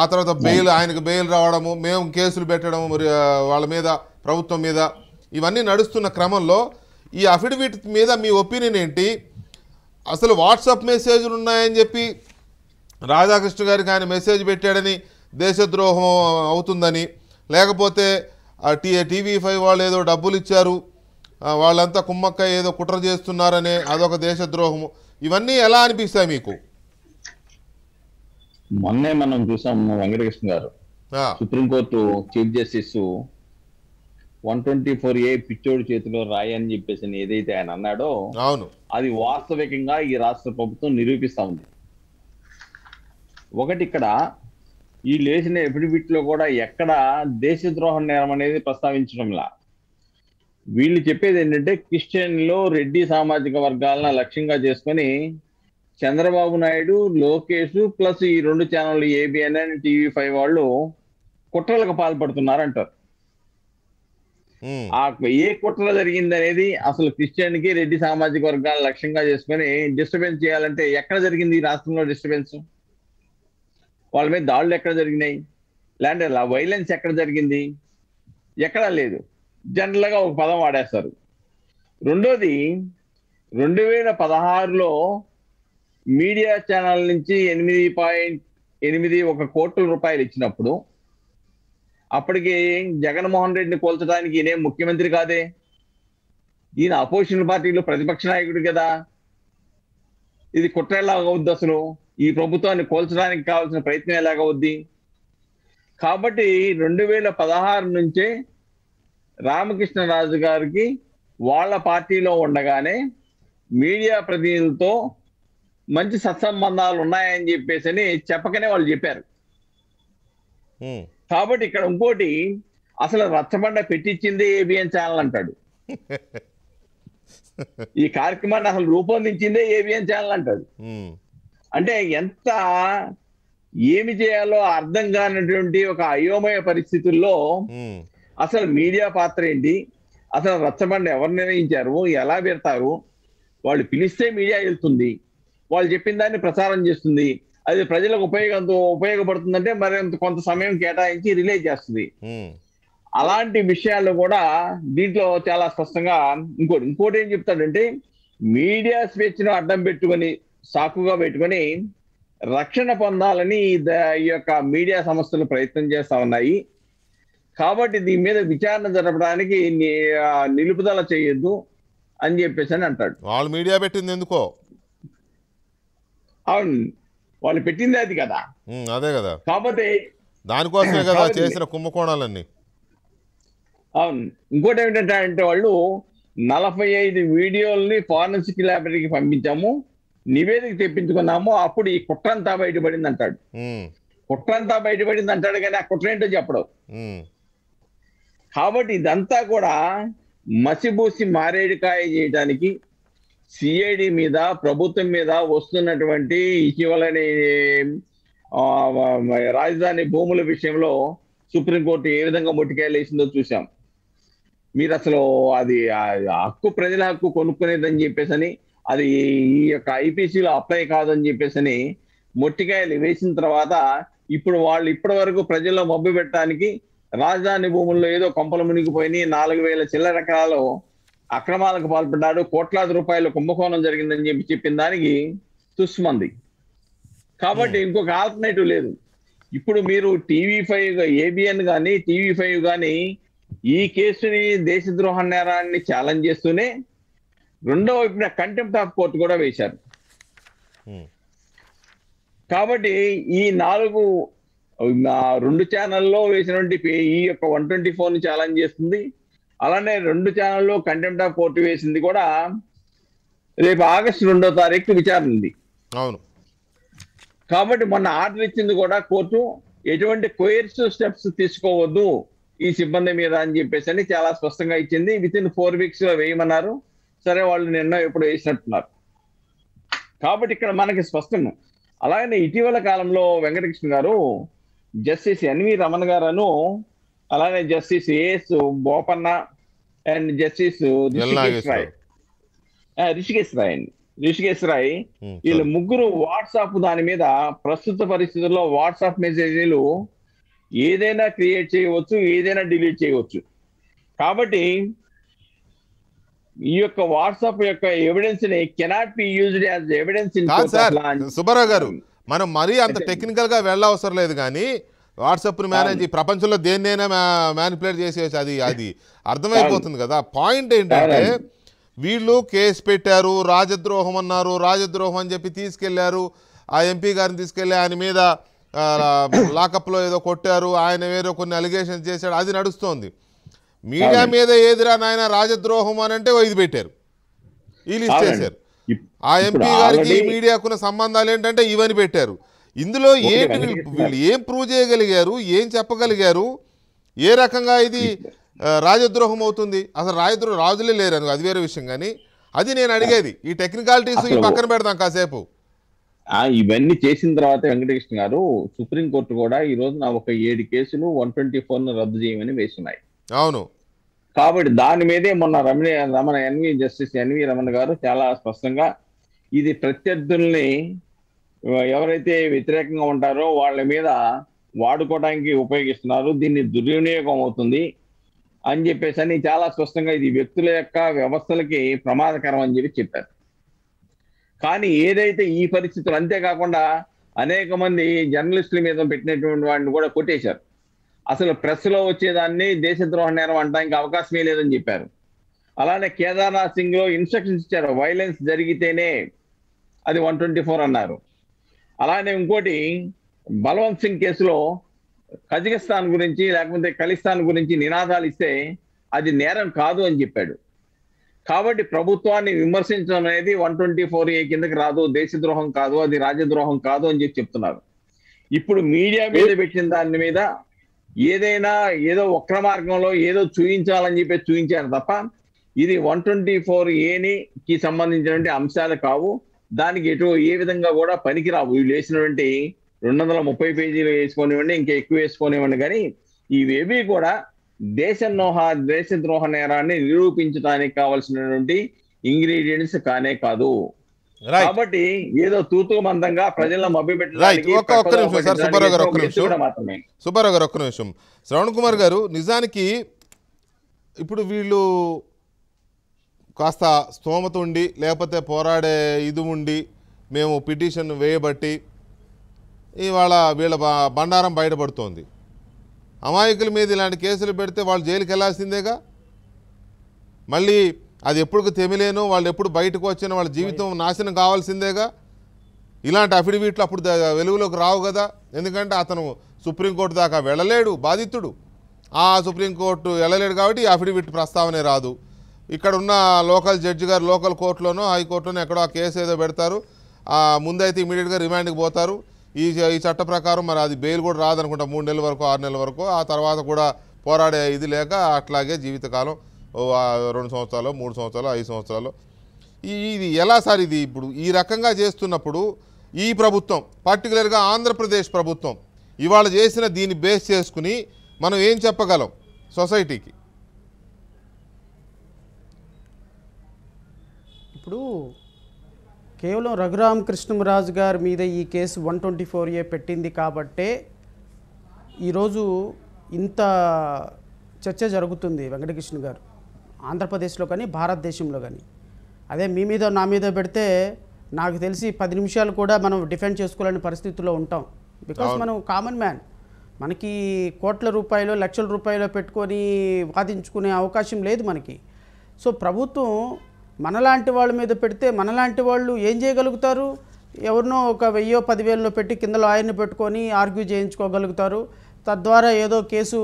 ఆ తర్వాత బెయిల్ ఆయనకు బెయిల్ రావడము మేము కేసులు పెట్టడము వాళ్ళ మీద ప్రభుత్వం మీద ఇవన్నీ నడుస్తున్న క్రమంలో ఈ అఫిడవిట్ మీద మీ ఒపీనియన్ ఏంటి అసలు వాట్సాప్ మెసేజ్లు ఉన్నాయని చెప్పి రాధాకృష్ణ గారికి ఆయన మెసేజ్ పెట్టాడని దేశద్రోహం అవుతుందని లేకపోతే టీవీ ఫైవ్ వాళ్ళు ఏదో డబ్బులు ఇచ్చారు వాళ్ళంతా కుమ్మక్క ఏదో కుట్ర చేస్తున్నారనే అదొక దేశద్రోహము ఇవన్నీ ఎలా అనిపిస్తాయి మీకు మొన్నే మనం చూసాం వెంకటకృష్ణ గారు supreme court chief justice one twenty four A పిచ్చోడి చేతిలో రాయి అని చెప్పేసి ఏదైతే ఆయన అన్నాడో అవును అది వాస్తవికంగా ఈ రాష్ట్ర ప్రభుత్వం నిరూపిస్తా ఉంది ఒకటి ఇక్కడ ఈ లేచిన ఎఫిడవిట్ లో కూడా ఎక్కడ ద్రోహం నేరం అనేది ప్రస్తావించడంలా వీళ్ళు చెప్పేది ఏంటంటే క్రిస్టియన్ లో రెడ్డి సామాజిక వర్గాలను లక్ష్యంగా చేసుకొని చంద్రబాబు నాయుడు లోకేష్ ప్లస్ ఈ రెండు ఛానళ్ళు ఏబిఎన్ఎన్ టీవీ ఫైవ్ వాళ్ళు కుట్రలకు పాల్పడుతున్నారు అంటారు ఆ ఏ కుట్ర జరిగింది అనేది అసలు క్రిస్టియన్ కి రెడ్డి సామాజిక వర్గాలను లక్ష్యంగా చేసుకుని డిస్టర్బెన్స్ చేయాలంటే ఎక్కడ జరిగింది ఈ రాష్ట్రంలో డిస్టర్బెన్స్ వాళ్ళ మీద దాడులు ఎక్కడ జరిగినాయి లేదంటే వైలెన్స్ ఎక్కడ జరిగింది ఎక్కడా లేదు జనరల్ గా ఒక పదం వాడేస్తారు రెండోది రెండు వేల పదహారులో మీడియా ఛానల్ నుంచి ఎనిమిది పాయింట్ ఎనిమిది ఒక కోట్ల రూపాయలు ఇచ్చినప్పుడు అప్పటికి జగన్మోహన్ రెడ్డిని పోల్చడానికి ఈయనే ముఖ్యమంత్రి కాదే ఈయన అపోజిషన్ పార్టీలో ప్రతిపక్ష నాయకుడు కదా ఇది కుట్ర ఎలాగవుద్ది అసలు ఈ ప్రభుత్వాన్ని కోల్చడానికి కావాల్సిన ప్రయత్నం ఎలాగవుద్ది కాబట్టి రెండు వేల పదహారు నుంచే రామకృష్ణరాజు గారికి వాళ్ళ పార్టీలో ఉండగానే మీడియా ప్రతినిధులతో మంచి సత్సంబంధాలు ఉన్నాయని చెప్పేసి అని చెప్పకనే వాళ్ళు చెప్పారు కాబట్టి ఇక్కడ ఇంకోటి అసలు రచ్చబండ పెట్టించింది ఏబిఎన్ ఛానల్ అంటాడు ఈ కార్యక్రమాన్ని అసలు రూపొందించిందే ఏబిఎన్ ఛానల్ అంటాడు అంటే ఎంత ఏమి చేయాలో అర్థం కానటువంటి ఒక అయోమయ పరిస్థితుల్లో అసలు మీడియా పాత్ర ఏంటి అసలు రచ్చబండ ఎవరు నిర్ణయించారు ఎలా పెడతారు వాళ్ళు పిలిస్తే మీడియా వెళ్తుంది వాళ్ళు చెప్పిన దాన్ని ప్రచారం చేస్తుంది అది ప్రజలకు ఉపయోగం ఉపయోగపడుతుందంటే మరి కొంత సమయం కేటాయించి రిలే చేస్తుంది అలాంటి విషయాలు కూడా దీంట్లో చాలా స్పష్టంగా ఇంకోటి ఇంకోటి ఏం చెప్తాడంటే మీడియా స్వేచ్ఛను అడ్డం పెట్టుకొని సాకుగా పెట్టుకొని రక్షణ పొందాలని ఈ యొక్క మీడియా సంస్థలు ప్రయత్నం చేస్తా ఉన్నాయి కాబట్టి దీని మీద విచారణ జరపడానికి నిలుపుదల చేయొద్దు అని చెప్పేసి అని అంటాడు వాళ్ళు మీడియా పెట్టింది ఎందుకో అవును వాళ్ళు పెట్టింది అది కదా అదే కదా కాబట్టి దానికోసమే కదా చేసిన కుంభకోణాలన్నీ అవును ఇంకోటి ఏమిటంటే అంటే వాళ్ళు నలభై ఐదు వీడియోల్ని ఫారెన్సిక్ ల్యాబొరేటరీకి పంపించాము నివేదిక తెప్పించుకున్నాము అప్పుడు ఈ కుట్రంతా బయటపడింది అంటాడు కుట్రంతా బయటపడింది అంటాడు కానీ ఆ కుట్ర ఏంటో చెప్పడం కాబట్టి ఇదంతా కూడా మసిబూసి మారేడికాయ చేయడానికి సిఐడి మీద ప్రభుత్వం మీద వస్తున్నటువంటి ఇటీవలని రాజధాని భూముల విషయంలో సుప్రీంకోర్టు ఏ విధంగా మొట్టికాయలేసిందో చూసాం మీరు అసలు అది హక్కు ప్రజల హక్కు కొనుక్కునేదని చెప్పేసి అది ఈ యొక్క ఐపీసీలో అప్లై కాదని చెప్పేసి మొట్టికాయలు వేసిన తర్వాత ఇప్పుడు వాళ్ళు ఇప్పటి వరకు ప్రజల్లో మబ్బు పెట్టడానికి రాజధాని భూముల్లో ఏదో కొంపలు మునిగిపోయినాయి నాలుగు వేల చిల్లర ఎకరాలు అక్రమాలకు పాల్పడ్డాడు కోట్లాది రూపాయలు కుంభకోణం జరిగిందని చెప్పి చెప్పిన దానికి తుస్మంది కాబట్టి hmm. ఇంకొక ఆల్టర్నేటివ్ లేదు ఇప్పుడు మీరు టీవీ ఫైవ్ ఏబిఎన్ కానీ టీవీ ఫైవ్ కానీ ఈ కేసుని దేశద్రోహ నేరాన్ని ఛాలెంజ్ చేస్తూనే రెండో వైపున కంటెంప్ట్ ఆఫ్ కోర్టు కూడా వేశారు hmm. కాబట్టి ఈ నాలుగు రెండు ఛానల్లో వేసినటువంటి ఈ యొక్క వన్ ట్వంటీ ఫోర్ ఛాలెంజ్ చేస్తుంది అలానే రెండు ఛానల్లో కంటెంప్ట్ ఆఫ్ కోర్టు వేసింది కూడా రేపు ఆగస్టు రెండో తారీఖు విచారణ ఉంది అవును కాబట్టి మొన్న ఆర్డర్ ఇచ్చింది కూడా కోర్టు ఎటువంటి కోయర్సివ్ స్టెప్స్ తీసుకోవద్దు ఈ సిబ్బంది మీద అని చెప్పేసి అని చాలా స్పష్టంగా ఇచ్చింది విత్ ఇన్ ఫోర్ వీక్స్ లో వేయమన్నారు సరే వాళ్ళు నిన్న ఇప్పుడు వేసినట్టున్నారు కాబట్టి ఇక్కడ మనకి స్పష్టం అలాగనే ఇటీవల కాలంలో వెంకటకృష్ణ గారు జస్టిస్ ఎన్వి రమణ గారును అలానే justice AS Bopanna and justice Rishikesh Roy Rishikesh Roy అండి రిషికేశ్ రాయ్ వీళ్ళు ముగ్గురు వాట్సాప్ దాని మీద ప్రస్తుత పరిస్థితుల్లో వాట్సాప్ మెసేజీలు ఏదైనా క్రియేట్ చేయవచ్చు ఏదైనా డిలీట్ చేయవచ్చు కాబట్టి ఈ యొక్క వాట్సాప్ యొక్క ఎవిడెన్స్ ని cannot be used as evidence Subbarao గారు మనం మరీ అంత టెక్నికల్గా వెళ్ళవసరం లేదు కానీ వాట్సాప్ను మేనేజ్ ప్రపంచంలో దేన్నైనా మ్యానిపులేట్ చేసేసి అది అది అర్థమైపోతుంది కదా పాయింట్ ఏంటంటే వీళ్ళు కేసు పెట్టారు రాజద్రోహం అన్నారు రాజద్రోహం అని చెప్పి తీసుకెళ్లారు ఆ ఎంపీ గారిని తీసుకెళ్లి ఆయన మీద లాకప్లో ఏదో కొట్టారు ఆయన వేరే కొన్ని అలిగేషన్స్ చేశాడు అది నడుస్తోంది మీడియా మీద ఏదిరా నాయన రాజద్రోహం అని అంటే వైదు పెట్టారు ఈ లిస్ట్ చేశారు ఆ ఎంపీ గారికి మీడియాకున్న సంబంధాలు ఏంటంటే ఇవని పెట్టారు ఇందులో ఏంటి వీళ్ళు ఏం ప్రూవ్ చేయగలిగారు ఏం చెప్పగలిగారు ఏ రకంగా ఇది రాజద్రోహం అవుతుంది అసలు రాజద్రోహం రాజులే లేరు అది వేరే విషయం కానీ అది నేను అడిగేది ఈ టెక్నికాలిటీస్ ఈ పక్కన పెడదాం కాసేపు ఇవన్నీ చేసిన తర్వాత వెంకటకృష్ణ గారు సుప్రీంకోర్టు కూడా ఈ రోజున ఒక ఏడు కేసులు వన్ ట్వంటీ ఫోర్ రద్దు చేయమని వేసినాయి అవును కాబట్టి దాని మీదే మొన్న Ramana Ramana NV justice NV Ramana గారు చాలా స్పష్టంగా ఇది ప్రత్యర్థుల్ని ఎవరైతే వ్యతిరేకంగా ఉంటారో వాళ్ళ మీద వాడుకోవడానికి ఉపయోగిస్తున్నారు దీన్ని దుర్వినియోగం అవుతుంది అని చెప్పేసి అని చాలా స్పష్టంగా ఇది వ్యక్తుల యొక్క వ్యవస్థలకి ప్రమాదకరం అని చెప్పి చెప్పారు కానీ ఏదైతే ఈ పరిస్థితులు అంతేకాకుండా అనేక మంది జర్నలిస్టుల మీద పెట్టినటువంటి వాడిని కూడా కొట్టేశారు అసలు ప్రెస్ లో వచ్చేదాన్ని ద్రోహ నేరం అంటానికి అవకాశమే లేదని చెప్పారు అలానే కేదార్నాథ్ సింగ్ లో ఇన్స్ట్రక్షన్స్ ఇచ్చారు వైలెన్స్ జరిగితేనే అది వన్ ట్వంటీ ఫోర్ అన్నారు అలానే ఇంకోటి బలవంత్ సింగ్ కేసులో కజకిస్తాన్ గురించి లేకపోతే ఖలిస్తాన్ గురించి నినాదాలు ఇస్తే అది నేరం కాదు అని చెప్పాడు కాబట్టి ప్రభుత్వాన్ని విమర్శించడం అనేది వన్ ట్వంటీ ఫోర్ ఏ కిందకి రాదు దేశద్రోహం కాదు అది రాజద్రోహం కాదు అని చెప్పి చెప్తున్నారు ఇప్పుడు మీడియా మీద పెట్టిన దాని మీద ఏదైనా ఏదో వక్ర మార్గంలో ఏదో చూయించాలని చెప్పి చూపించారు తప్ప ఇది వన్ ట్వంటీ ఫోర్ ఏనికి సంబంధించినటువంటి అంశాలు కావు దానికి ఎటు ఏ విధంగా కూడా పనికిరావు వీళ్ళు వేసినటువంటి రెండు వందల ముప్పై పేజీలు వేసుకోనివ్వండి ఇంకా ఎక్కువ వేసుకోనివ్వండి కానీ ఇవేవి కూడా దేశ నోహ ద్రోహ నేరాన్ని నిరూపించడానికి కావాల్సినటువంటి ఇంగ్రీడియంట్స్ కానే కాదు కాబట్టి ఏదో తూతూ మందంగా ప్రజలను మాత్రమే గారు ఒక్క నిమిషం శ్రవణ్ కుమార్ గారు నిజానికి ఇప్పుడు వీళ్ళు కాస్త స్తోమత ఉండి లేకపోతే పోరాడే ఇది ఉండి మేము పిటిషన్ వేయబట్టి ఇవాళ వీళ్ళ బండారం బయటపడుతోంది అమాయకుల మీద ఇలాంటి కేసులు పెడితే వాళ్ళు జైలుకి వెళ్లాల్సిందేగా మళ్ళీ అది ఎప్పుడు తెమిలేను వాళ్ళు ఎప్పుడు బయటకు వచ్చిన వాళ్ళ జీవితం నాశనం కావాల్సిందేగా ఇలాంటి అఫిడవిట్లు అప్పుడు వెలుగులోకి రావు కదా ఎందుకంటే అతను సుప్రీంకోర్టు దాకా వెళ్ళలేడు బాధితుడు ఆ సుప్రీంకోర్టు వెళ్ళలేడు కాబట్టి ఈ అఫిడవిట్ ప్రస్తావనే రాదు ఇక్కడ ఉన్న లోకల్ జడ్జి గారు లోకల్ కోర్టులోనో హైకోర్టులోనో ఎక్కడో ఆ కేసు ఏదో పెడతారు ముందైతే ఇమీడియట్గా రిమాండ్కి పోతారు ఈ ఈ చట్ట ప్రకారం మరి అది బెయిల్ కూడా రాదనుకుంటా మూడు నెలల వరకు ఆరు నెలల వరకు ఆ తర్వాత కూడా పోరాడే ఇది లేక అట్లాగే జీవితకాలం రెండు సంవత్సరాలు మూడు సంవత్సరాలు ఐదు సంవత్సరాలు ఇది ఎలా సార్ ఇది ఇప్పుడు ఈ రకంగా చేస్తున్నప్పుడు ఈ ప్రభుత్వం పర్టికులర్గా ఆంధ్రప్రదేశ్ ప్రభుత్వం ఇవాళ చేసిన దీన్ని బేస్ చేసుకుని మనం ఏం చెప్పగలం సొసైటీకి ఇప్పుడు కేవలం రఘురామకృష్ణరాజు గారి మీద ఈ కేసు వన్ ట్వంటీ ఫోర్ ఏ పెట్టింది కాబట్టే ఈరోజు ఇంత చర్చ జరుగుతుంది వెంకటకృష్ణ గారు ఆంధ్రప్రదేశ్లో కానీ భారతదేశంలో కానీ అదే మీ మీద నా మీద పెడితే నాకు తెలిసి పది నిమిషాలు కూడా మనం డిఫెండ్ చేసుకోలేని పరిస్థితుల్లో ఉంటాం బికాస్ మనం కామన్ మ్యాన్ మనకి కోట్ల రూపాయలు లక్షల రూపాయలు పెట్టుకొని వాదించుకునే అవకాశం లేదు మనకి సో ప్రభుత్వం మనలాంటి వాళ్ళ మీద పెడితే మనలాంటి వాళ్ళు ఏం చేయగలుగుతారు ఎవరినో ఒక వెయ్యో పదివేలలో పెట్టి కింద లాయర్ని పెట్టుకొని ఆర్గ్యూ చేయించుకోగలుగుతారు తద్వారా ఏదో కేసు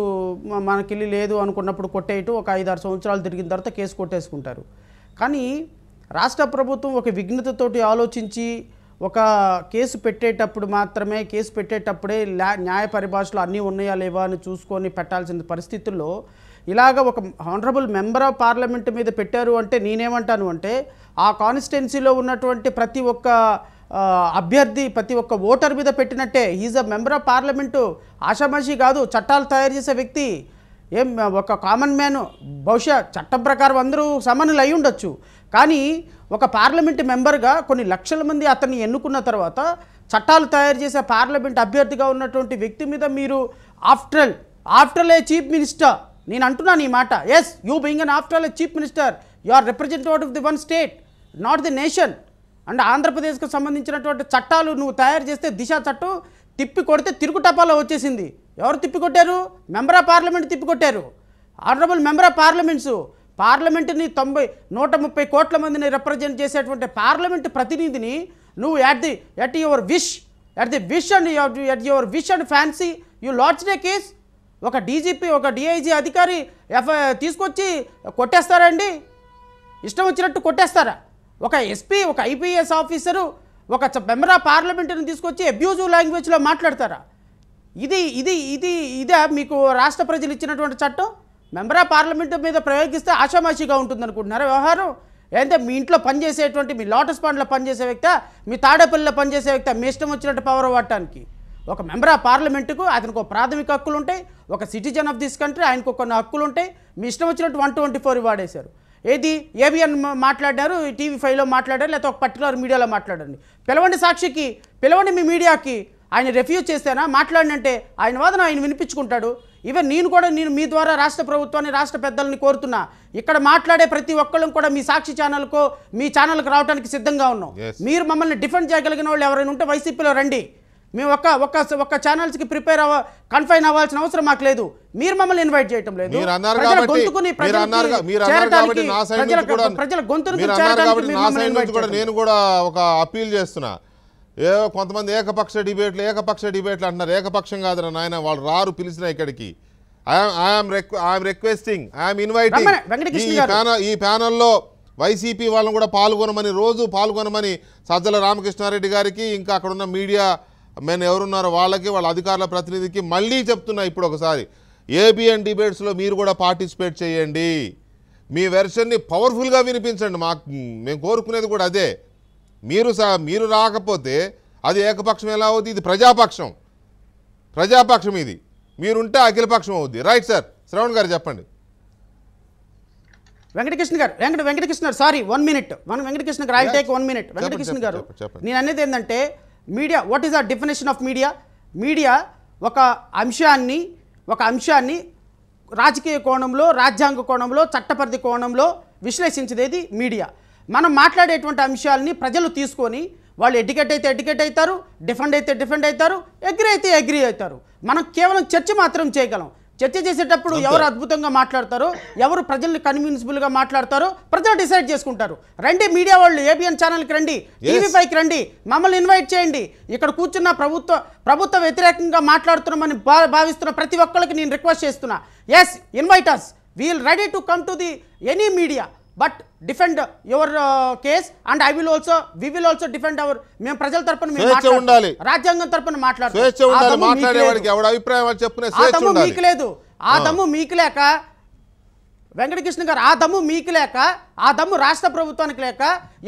మనకి లేదు అనుకున్నప్పుడు కొట్టేయటం ఒక ఐదు ఆరు సంవత్సరాలు తిరిగిన తర్వాత కేసు కొట్టేసుకుంటారు కానీ రాష్ట్ర ప్రభుత్వం ఒక విఘ్నతతోటి ఆలోచించి ఒక కేసు పెట్టేటప్పుడు మాత్రమే కేసు పెట్టేటప్పుడే న్యాయ పరిభాషలో అన్నీ ఉన్నాయా లేవా అని చూసుకొని పెట్టాల్సిన పరిస్థితుల్లో ఇలాగ ఒక హానరబుల్ మెంబర్ ఆఫ్ పార్లమెంట్ మీద పెట్టారు అంటే నేనేమంటాను అంటే ఆ కాన్స్టిట్యున్సీలో ఉన్నటువంటి ప్రతి ఒక్క అభ్యర్థి ప్రతి ఒక్క ఓటర్ మీద పెట్టినట్టే is a member of parliament ఆషామాషి కాదు చట్టాలు తయారు చేసే వ్యక్తి ఏం ఒక కామన్ మ్యాన్ బహుశా చట్టం ప్రకారం అందరూ సమానులు అయి ఉండొచ్చు కానీ ఒక పార్లమెంటు మెంబర్గా కొన్ని లక్షల మంది అతన్ని ఎన్నుకున్న తర్వాత చట్టాలు తయారు చేసే పార్లమెంట్ అభ్యర్థిగా ఉన్నటువంటి వ్యక్తి మీద మీరు ఆఫ్టర్ల్ ఏ చీఫ్ మినిస్టర్ నేను అంటున్నాను ఈ మాట yes you being an a chief minister you are representative of the one state not the nation అంటే ఆంధ్రప్రదేశ్కు సంబంధించినటువంటి చట్టాలు నువ్వు తయారు చేస్తే దిశ చట్టం తిప్పి కొడితే తిరుగు టపాలో వచ్చేసింది ఎవరు తిప్పికొట్టారు మెంబర్ ఆఫ్ పార్లమెంట్ తిప్పికొట్టారు ఆనరబుల్ మెంబర్ ఆఫ్ పార్లమెంట్స్ పార్లమెంటుని తొంభై నూట ముప్పై కోట్ల మందిని రిప్రజెంట్ చేసేటువంటి పార్లమెంట్ ప్రతినిధిని నువ్వు at the at your wish at the wish and at your wish and fancy you lodge the case ఒక డీజీపీ ఒక డిఐజీ అధికారి ఎఫ్ తీసుకొచ్చి కొట్టేస్తారా అండి ఇష్టం వచ్చినట్టు కొట్టేస్తారా ఒక ఎస్పీ ఒక ఐపీఎస్ ఆఫీసరు ఒక మెంబర్ ఆఫ్ పార్లమెంటుని తీసుకొచ్చి అబ్యూజివ్ లాంగ్వేజ్లో మాట్లాడతారా ఇది ఇది ఇది ఇదే మీకు రాష్ట్ర ప్రజలు ఇచ్చినటువంటి చట్టం మెంబర్ ఆఫ్ పార్లమెంట్ మీద ప్రయోగిస్తే ఆషామాషిగా అనుకుంటున్నారా వ్యవహారం ఏంటంటే మీ ఇంట్లో పనిచేసేటువంటి మీ లోటస్ పాండ్లో పనిచేసే వ్యక్త మీ తాడేపల్లిలో పనిచేసే వ్యక్తి మీ ఇష్టం వచ్చినట్టు పవర్ అవ్వటానికి ఒక మెంబర్ ఆఫ్ పార్లమెంటుకు అతనికి ఒక ప్రాథమిక హక్కులు ఉంటాయి ఒక సిటిజన్ ఆఫ్ దిస్ కంట్రీ ఆయనకు కొన్ని హక్కులు ఉంటాయి మీ ఇష్టం వచ్చినట్టు వన్ ట్వంటీ ఫోర్ వాడేశారు ఏది ఏబిఎన్ మాట్లాడారు టీవీ ఫైవ్లో మాట్లాడారు లేకపోతే ఒక పర్టికులర్ మీడియాలో మాట్లాడండి పిలవండి సాక్షికి పిలవండి మీ మీడియాకి ఆయన రిఫ్యూజ్ చేశానా మాట్లాడినంటే ఆయన వాదన ఆయన వినిపించుకుంటాడు ఈవెన్ నేను కూడా నేను మీ ద్వారా రాష్ట్ర ప్రభుత్వాన్ని రాష్ట్ర పెద్దల్ని కోరుతున్నా ఇక్కడ మాట్లాడే ప్రతి ఒక్కళ్ళు కూడా మీ సాక్షి ఛానల్కు మీ ఛానల్కి రావడానికి సిద్ధంగా ఉన్నాం మీరు మమ్మల్ని డిఫెండ్ చేయగలిగిన వాళ్ళు ఎవరైనా ఉంటే వైసీపీలో రండి మేము ఒక్క ఒక్క ఒక్క కి ప్రిపేర్ అవ్వ కన్ఫైన్ అవ్వాల్సిన అవసరం మాకు లేదు మీరు మమ్మల్ని ఇన్వైట్ చేయటం లేదు ప్రజల నా ప్రజల కూడా నేను కూడా ఒక అప్పీల్ చేస్తున్నా ఏ కొంతమంది ఏకపక్ష డిబేట్లు ఏకపక్ష డిబేట్లు అంటున్నారు ఏకపక్షం కాదురా నాయన వాళ్ళు రారు పిలిచిన ఇక్కడికి రిక్వెస్టింగ్ ఐఎమ్ ఇన్వైటింగ్ ఈ ప్యానల్లో వైసీపీ వాళ్ళని కూడా పాల్గొనమని రోజు పాల్గొనమని సజ్జల రామకృష్ణారెడ్డి గారికి ఇంకా అక్కడున్న మీడియా మెన్ ఎవరున్నారో వాళ్ళకి వాళ్ళ అధికారుల ప్రతినిధికి మళ్ళీ చెప్తున్నా ఇప్పుడు ఒకసారి ఏబిఎన్ డిబేట్స్లో మీరు కూడా పార్టిసిపేట్ చేయండి మీ వెర్షన్ని పవర్ఫుల్గా వినిపించండి మాకు మేము కోరుకునేది కూడా అదే మీరు సా మీరు రాకపోతే అది ఏకపక్షం ఎలా అవుతుంది ఇది ప్రజాపక్షం ప్రజాపక్షం ఇది మీరుంటే అఖిలపక్షం అవుద్ది రైట్ సార్ శ్రవణ్ గారు చెప్పండి వెంకటకృష్ణ గారు Venkata Venkatakrishna sorry one minute one Venkatakrishna గారు I take one minute Venkatakrishna గారు నేను అనేది ఏంటంటే media what is the definition of media media ఒక అంశాన్ని ఒక అంశాన్ని రాజకీయ కోణంలో రాజ్యాంగ కోణంలో చట్టపరిధి కోణంలో విశ్లేషించేది మీడియా మనం మాట్లాడేటువంటి అంశాలని ప్రజలు తీసుకొని వాళ్ళు ఎడ్యుకేట్ అయితే ఎడ్యుకేట్ అవుతారు డిఫెండ్ అయితే డిఫెండ్ అవుతారు ఎగ్రీ అయితే ఎగ్రీ అవుతారు మనం కేవలం చర్చ మాత్రం చేయగలం చర్చ చేసేటప్పుడు ఎవరు అద్భుతంగా మాట్లాడతారో ఎవరు ప్రజల్ని గా మాట్లాడతారో ప్రజలు డిసైడ్ చేసుకుంటారు రండి మీడియా వాళ్ళు ఏబిఎన్ ఛానల్కి రండి టీవీ పైకి రండి మమ్మల్ని ఇన్వైట్ చేయండి ఇక్కడ కూర్చున్న ప్రభుత్వ ప్రభుత్వ వ్యతిరేకంగా మాట్లాడుతున్నామని భావిస్తున్న ప్రతి ఒక్కరికి నేను రిక్వెస్ట్ చేస్తున్నా yes inviters us we'll ready to come to the any media but defend your case and I will also we will also defend our మేము ప్రజల తరపున ఉండాలి రాజ్యాంగం తరపున మాట్లాడుతున్నాం మీకు లేదు ఆ దమ్ము మీకు లేక వెంకటకృష్ణ గారు ఆ దమ్ము మీకు లేక ఆ దమ్ము రాష్ట్ర ప్రభుత్వానికి లేక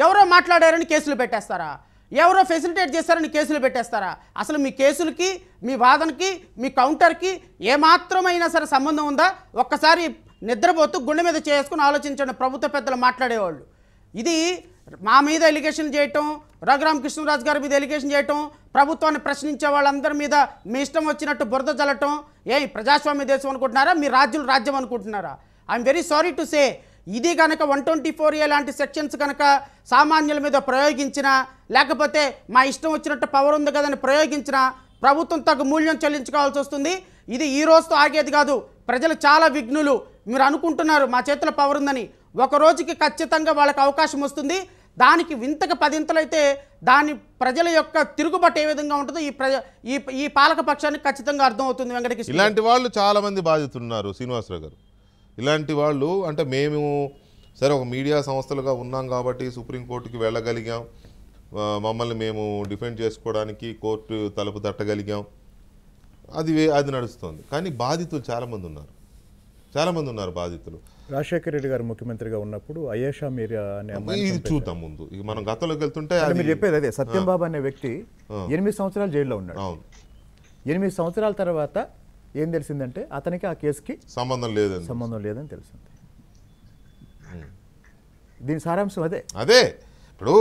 ఎవరో మాట్లాడారని కేసులు పెట్టేస్తారా ఎవరో ఫెసిలిటేట్ చేస్తారని కేసులు పెట్టేస్తారా అసలు మీ కేసులకి మీ వాదనకి మీ కౌంటర్కి ఏమాత్రమైనా సరే సంబంధం ఉందా ఒక్కసారి నిద్రపోతూ గుండె మీద చేసుకుని ఆలోచించండి ప్రభుత్వ పెద్దలు మాట్లాడేవాళ్ళు ఇది మా మీద ఎలిగేషన్ చేయటం రఘురామ్ కృష్ణరాజు గారి మీద ఎలిగేషన్ చేయటం ప్రభుత్వాన్ని ప్రశ్నించే వాళ్ళందరి మీద మీ ఇష్టం వచ్చినట్టు బురద చల్లటం ఏ ప్రజాస్వామ్య దేశం అనుకుంటున్నారా మీ రాజ్యం రాజ్యం అనుకుంటున్నారా I'm very sorry to say ఇది కనుక వన్ ట్వంటీ ఫోర్ ఏ లాంటి సెక్షన్స్ కనుక సామాన్యుల మీద ప్రయోగించినా లేకపోతే మా ఇష్టం వచ్చినట్టు పవర్ ఉంది కదని ప్రయోగించినా ప్రభుత్వం తగు మూల్యం చెల్లించుకోవాల్సి వస్తుంది ఇది ఈ రోజుతో ఆగేది కాదు ప్రజలు చాలా విఘ్నులు మీరు అనుకుంటున్నారు మా చేతిలో పవర్ ఉందని ఒక రోజుకి ఖచ్చితంగా వాళ్ళకి అవకాశం వస్తుంది దానికి వింతకు పదింతలైతే దాని ప్రజల యొక్క తిరుగుబాటు ఏ విధంగా ఉంటుందో ఈ ప్రజ ఈ ఈ పాలక పక్షానికి ఖచ్చితంగా అర్థమవుతుంది వెంకటకృష్ణ ఇలాంటి వాళ్ళు చాలామంది బాధితున్నారు శ్రీనివాసరావు గారు ఇలాంటి వాళ్ళు అంటే మేము సరే ఒక మీడియా సంస్థలుగా ఉన్నాం కాబట్టి సుప్రీంకోర్టుకి వెళ్ళగలిగాం మమ్మల్ని మేము డిఫెండ్ చేసుకోవడానికి కోర్టు తలుపు తట్టగలిగాం అది అది నడుస్తుంది కానీ బాధితులు చాలామంది ఉన్నారు చాలామంది ఉన్నారు బాధితులు రాజశేఖర రెడ్డి గారు ముఖ్యమంత్రిగా ఉన్నప్పుడు అయేషా మీరియా అనే ఇది చూద్దాం ముందు ఇక మనం గతంలోకి వెళ్తుంటే మీరు చెప్పేది అదే సత్యం బాబు అనే వ్యక్తి ఎనిమిది సంవత్సరాలు జైల్లో ఉన్నాడు అవును ఎనిమిది సంవత్సరాల తర్వాత ఏం తెలిసిందంటే అతనికి ఆ కేసుకి సంబంధం లేదని సంబంధం లేదని తెలిసింది దీని సారాంశం అదే అదే ఇప్పుడు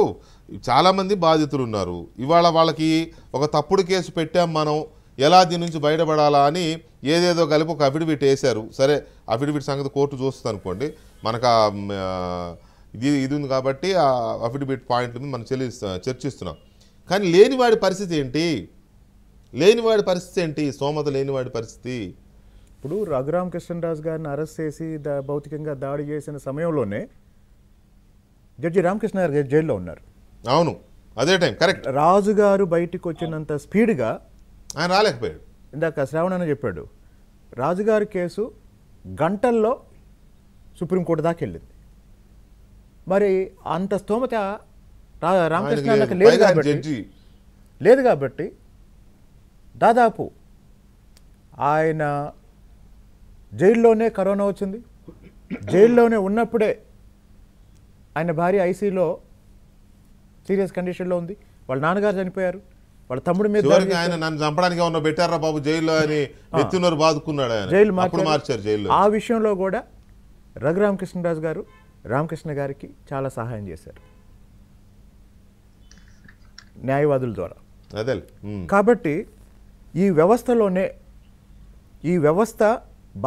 చాలామంది బాధితులు ఉన్నారు ఇవాళ వాళ్ళకి ఒక తప్పుడు కేసు పెట్టాం మనం ఎలా దీని నుంచి బయటపడాలా అని ఏదేదో కలిపి ఒక అఫిడవిట్ వేశారు సరే అఫిడవిట్ సంగతి కోర్టు చూస్తుంది అనుకోండి మనకు ఇది ఇది ఉంది కాబట్టి ఆ అఫిడవిట్ పాయింట్ మీద మనం చెల్లి చర్చిస్తున్నాం కానీ లేనివాడి పరిస్థితి ఏంటి లేనివాడి పరిస్థితి ఏంటి సోమత లేనివాడి పరిస్థితి ఇప్పుడు రఘురామ్ కృష్ణరాజు గారిని అరెస్ట్ చేసి భౌతికంగా దాడి చేసిన సమయంలోనే జడ్జి రామకృష్ణ గారు జైల్లో ఉన్నారు అవును అదే టైం కరెక్ట్ రాజుగారు బయటకు వచ్చినంత స్పీడ్గా ఆయన రాలేకపోయాడు ఇందాక శ్రావణ చెప్పాడు రాజుగారి కేసు గంటల్లో సుప్రీంకోర్టు దాకా వెళ్ళింది మరి అంత స్తోమత రామకృష్ణ లేదు కాబట్టి లేదు కాబట్టి దాదాపు ఆయన జైల్లోనే కరోనా వచ్చింది జైల్లోనే ఉన్నప్పుడే ఆయన భార్య ఐసీలో సీరియస్ కండిషన్లో ఉంది వాళ్ళ నాన్నగారు చనిపోయారు వాళ్ళ తమ్ముడు మీద ఆయన నన్ను చంపడానికి ఏమన్నా పెట్టారా బాబు జైల్లో అని ఎత్తునరు బాదుకున్నాడు ఆయన జైలు మార్చారు జైలు ఆ విషయంలో కూడా రఘురామకృష్ణరాజు గారు రామకృష్ణ గారికి చాలా సహాయం చేశారు న్యాయవాదుల ద్వారా అదే కాబట్టి ఈ వ్యవస్థలోనే ఈ వ్యవస్థ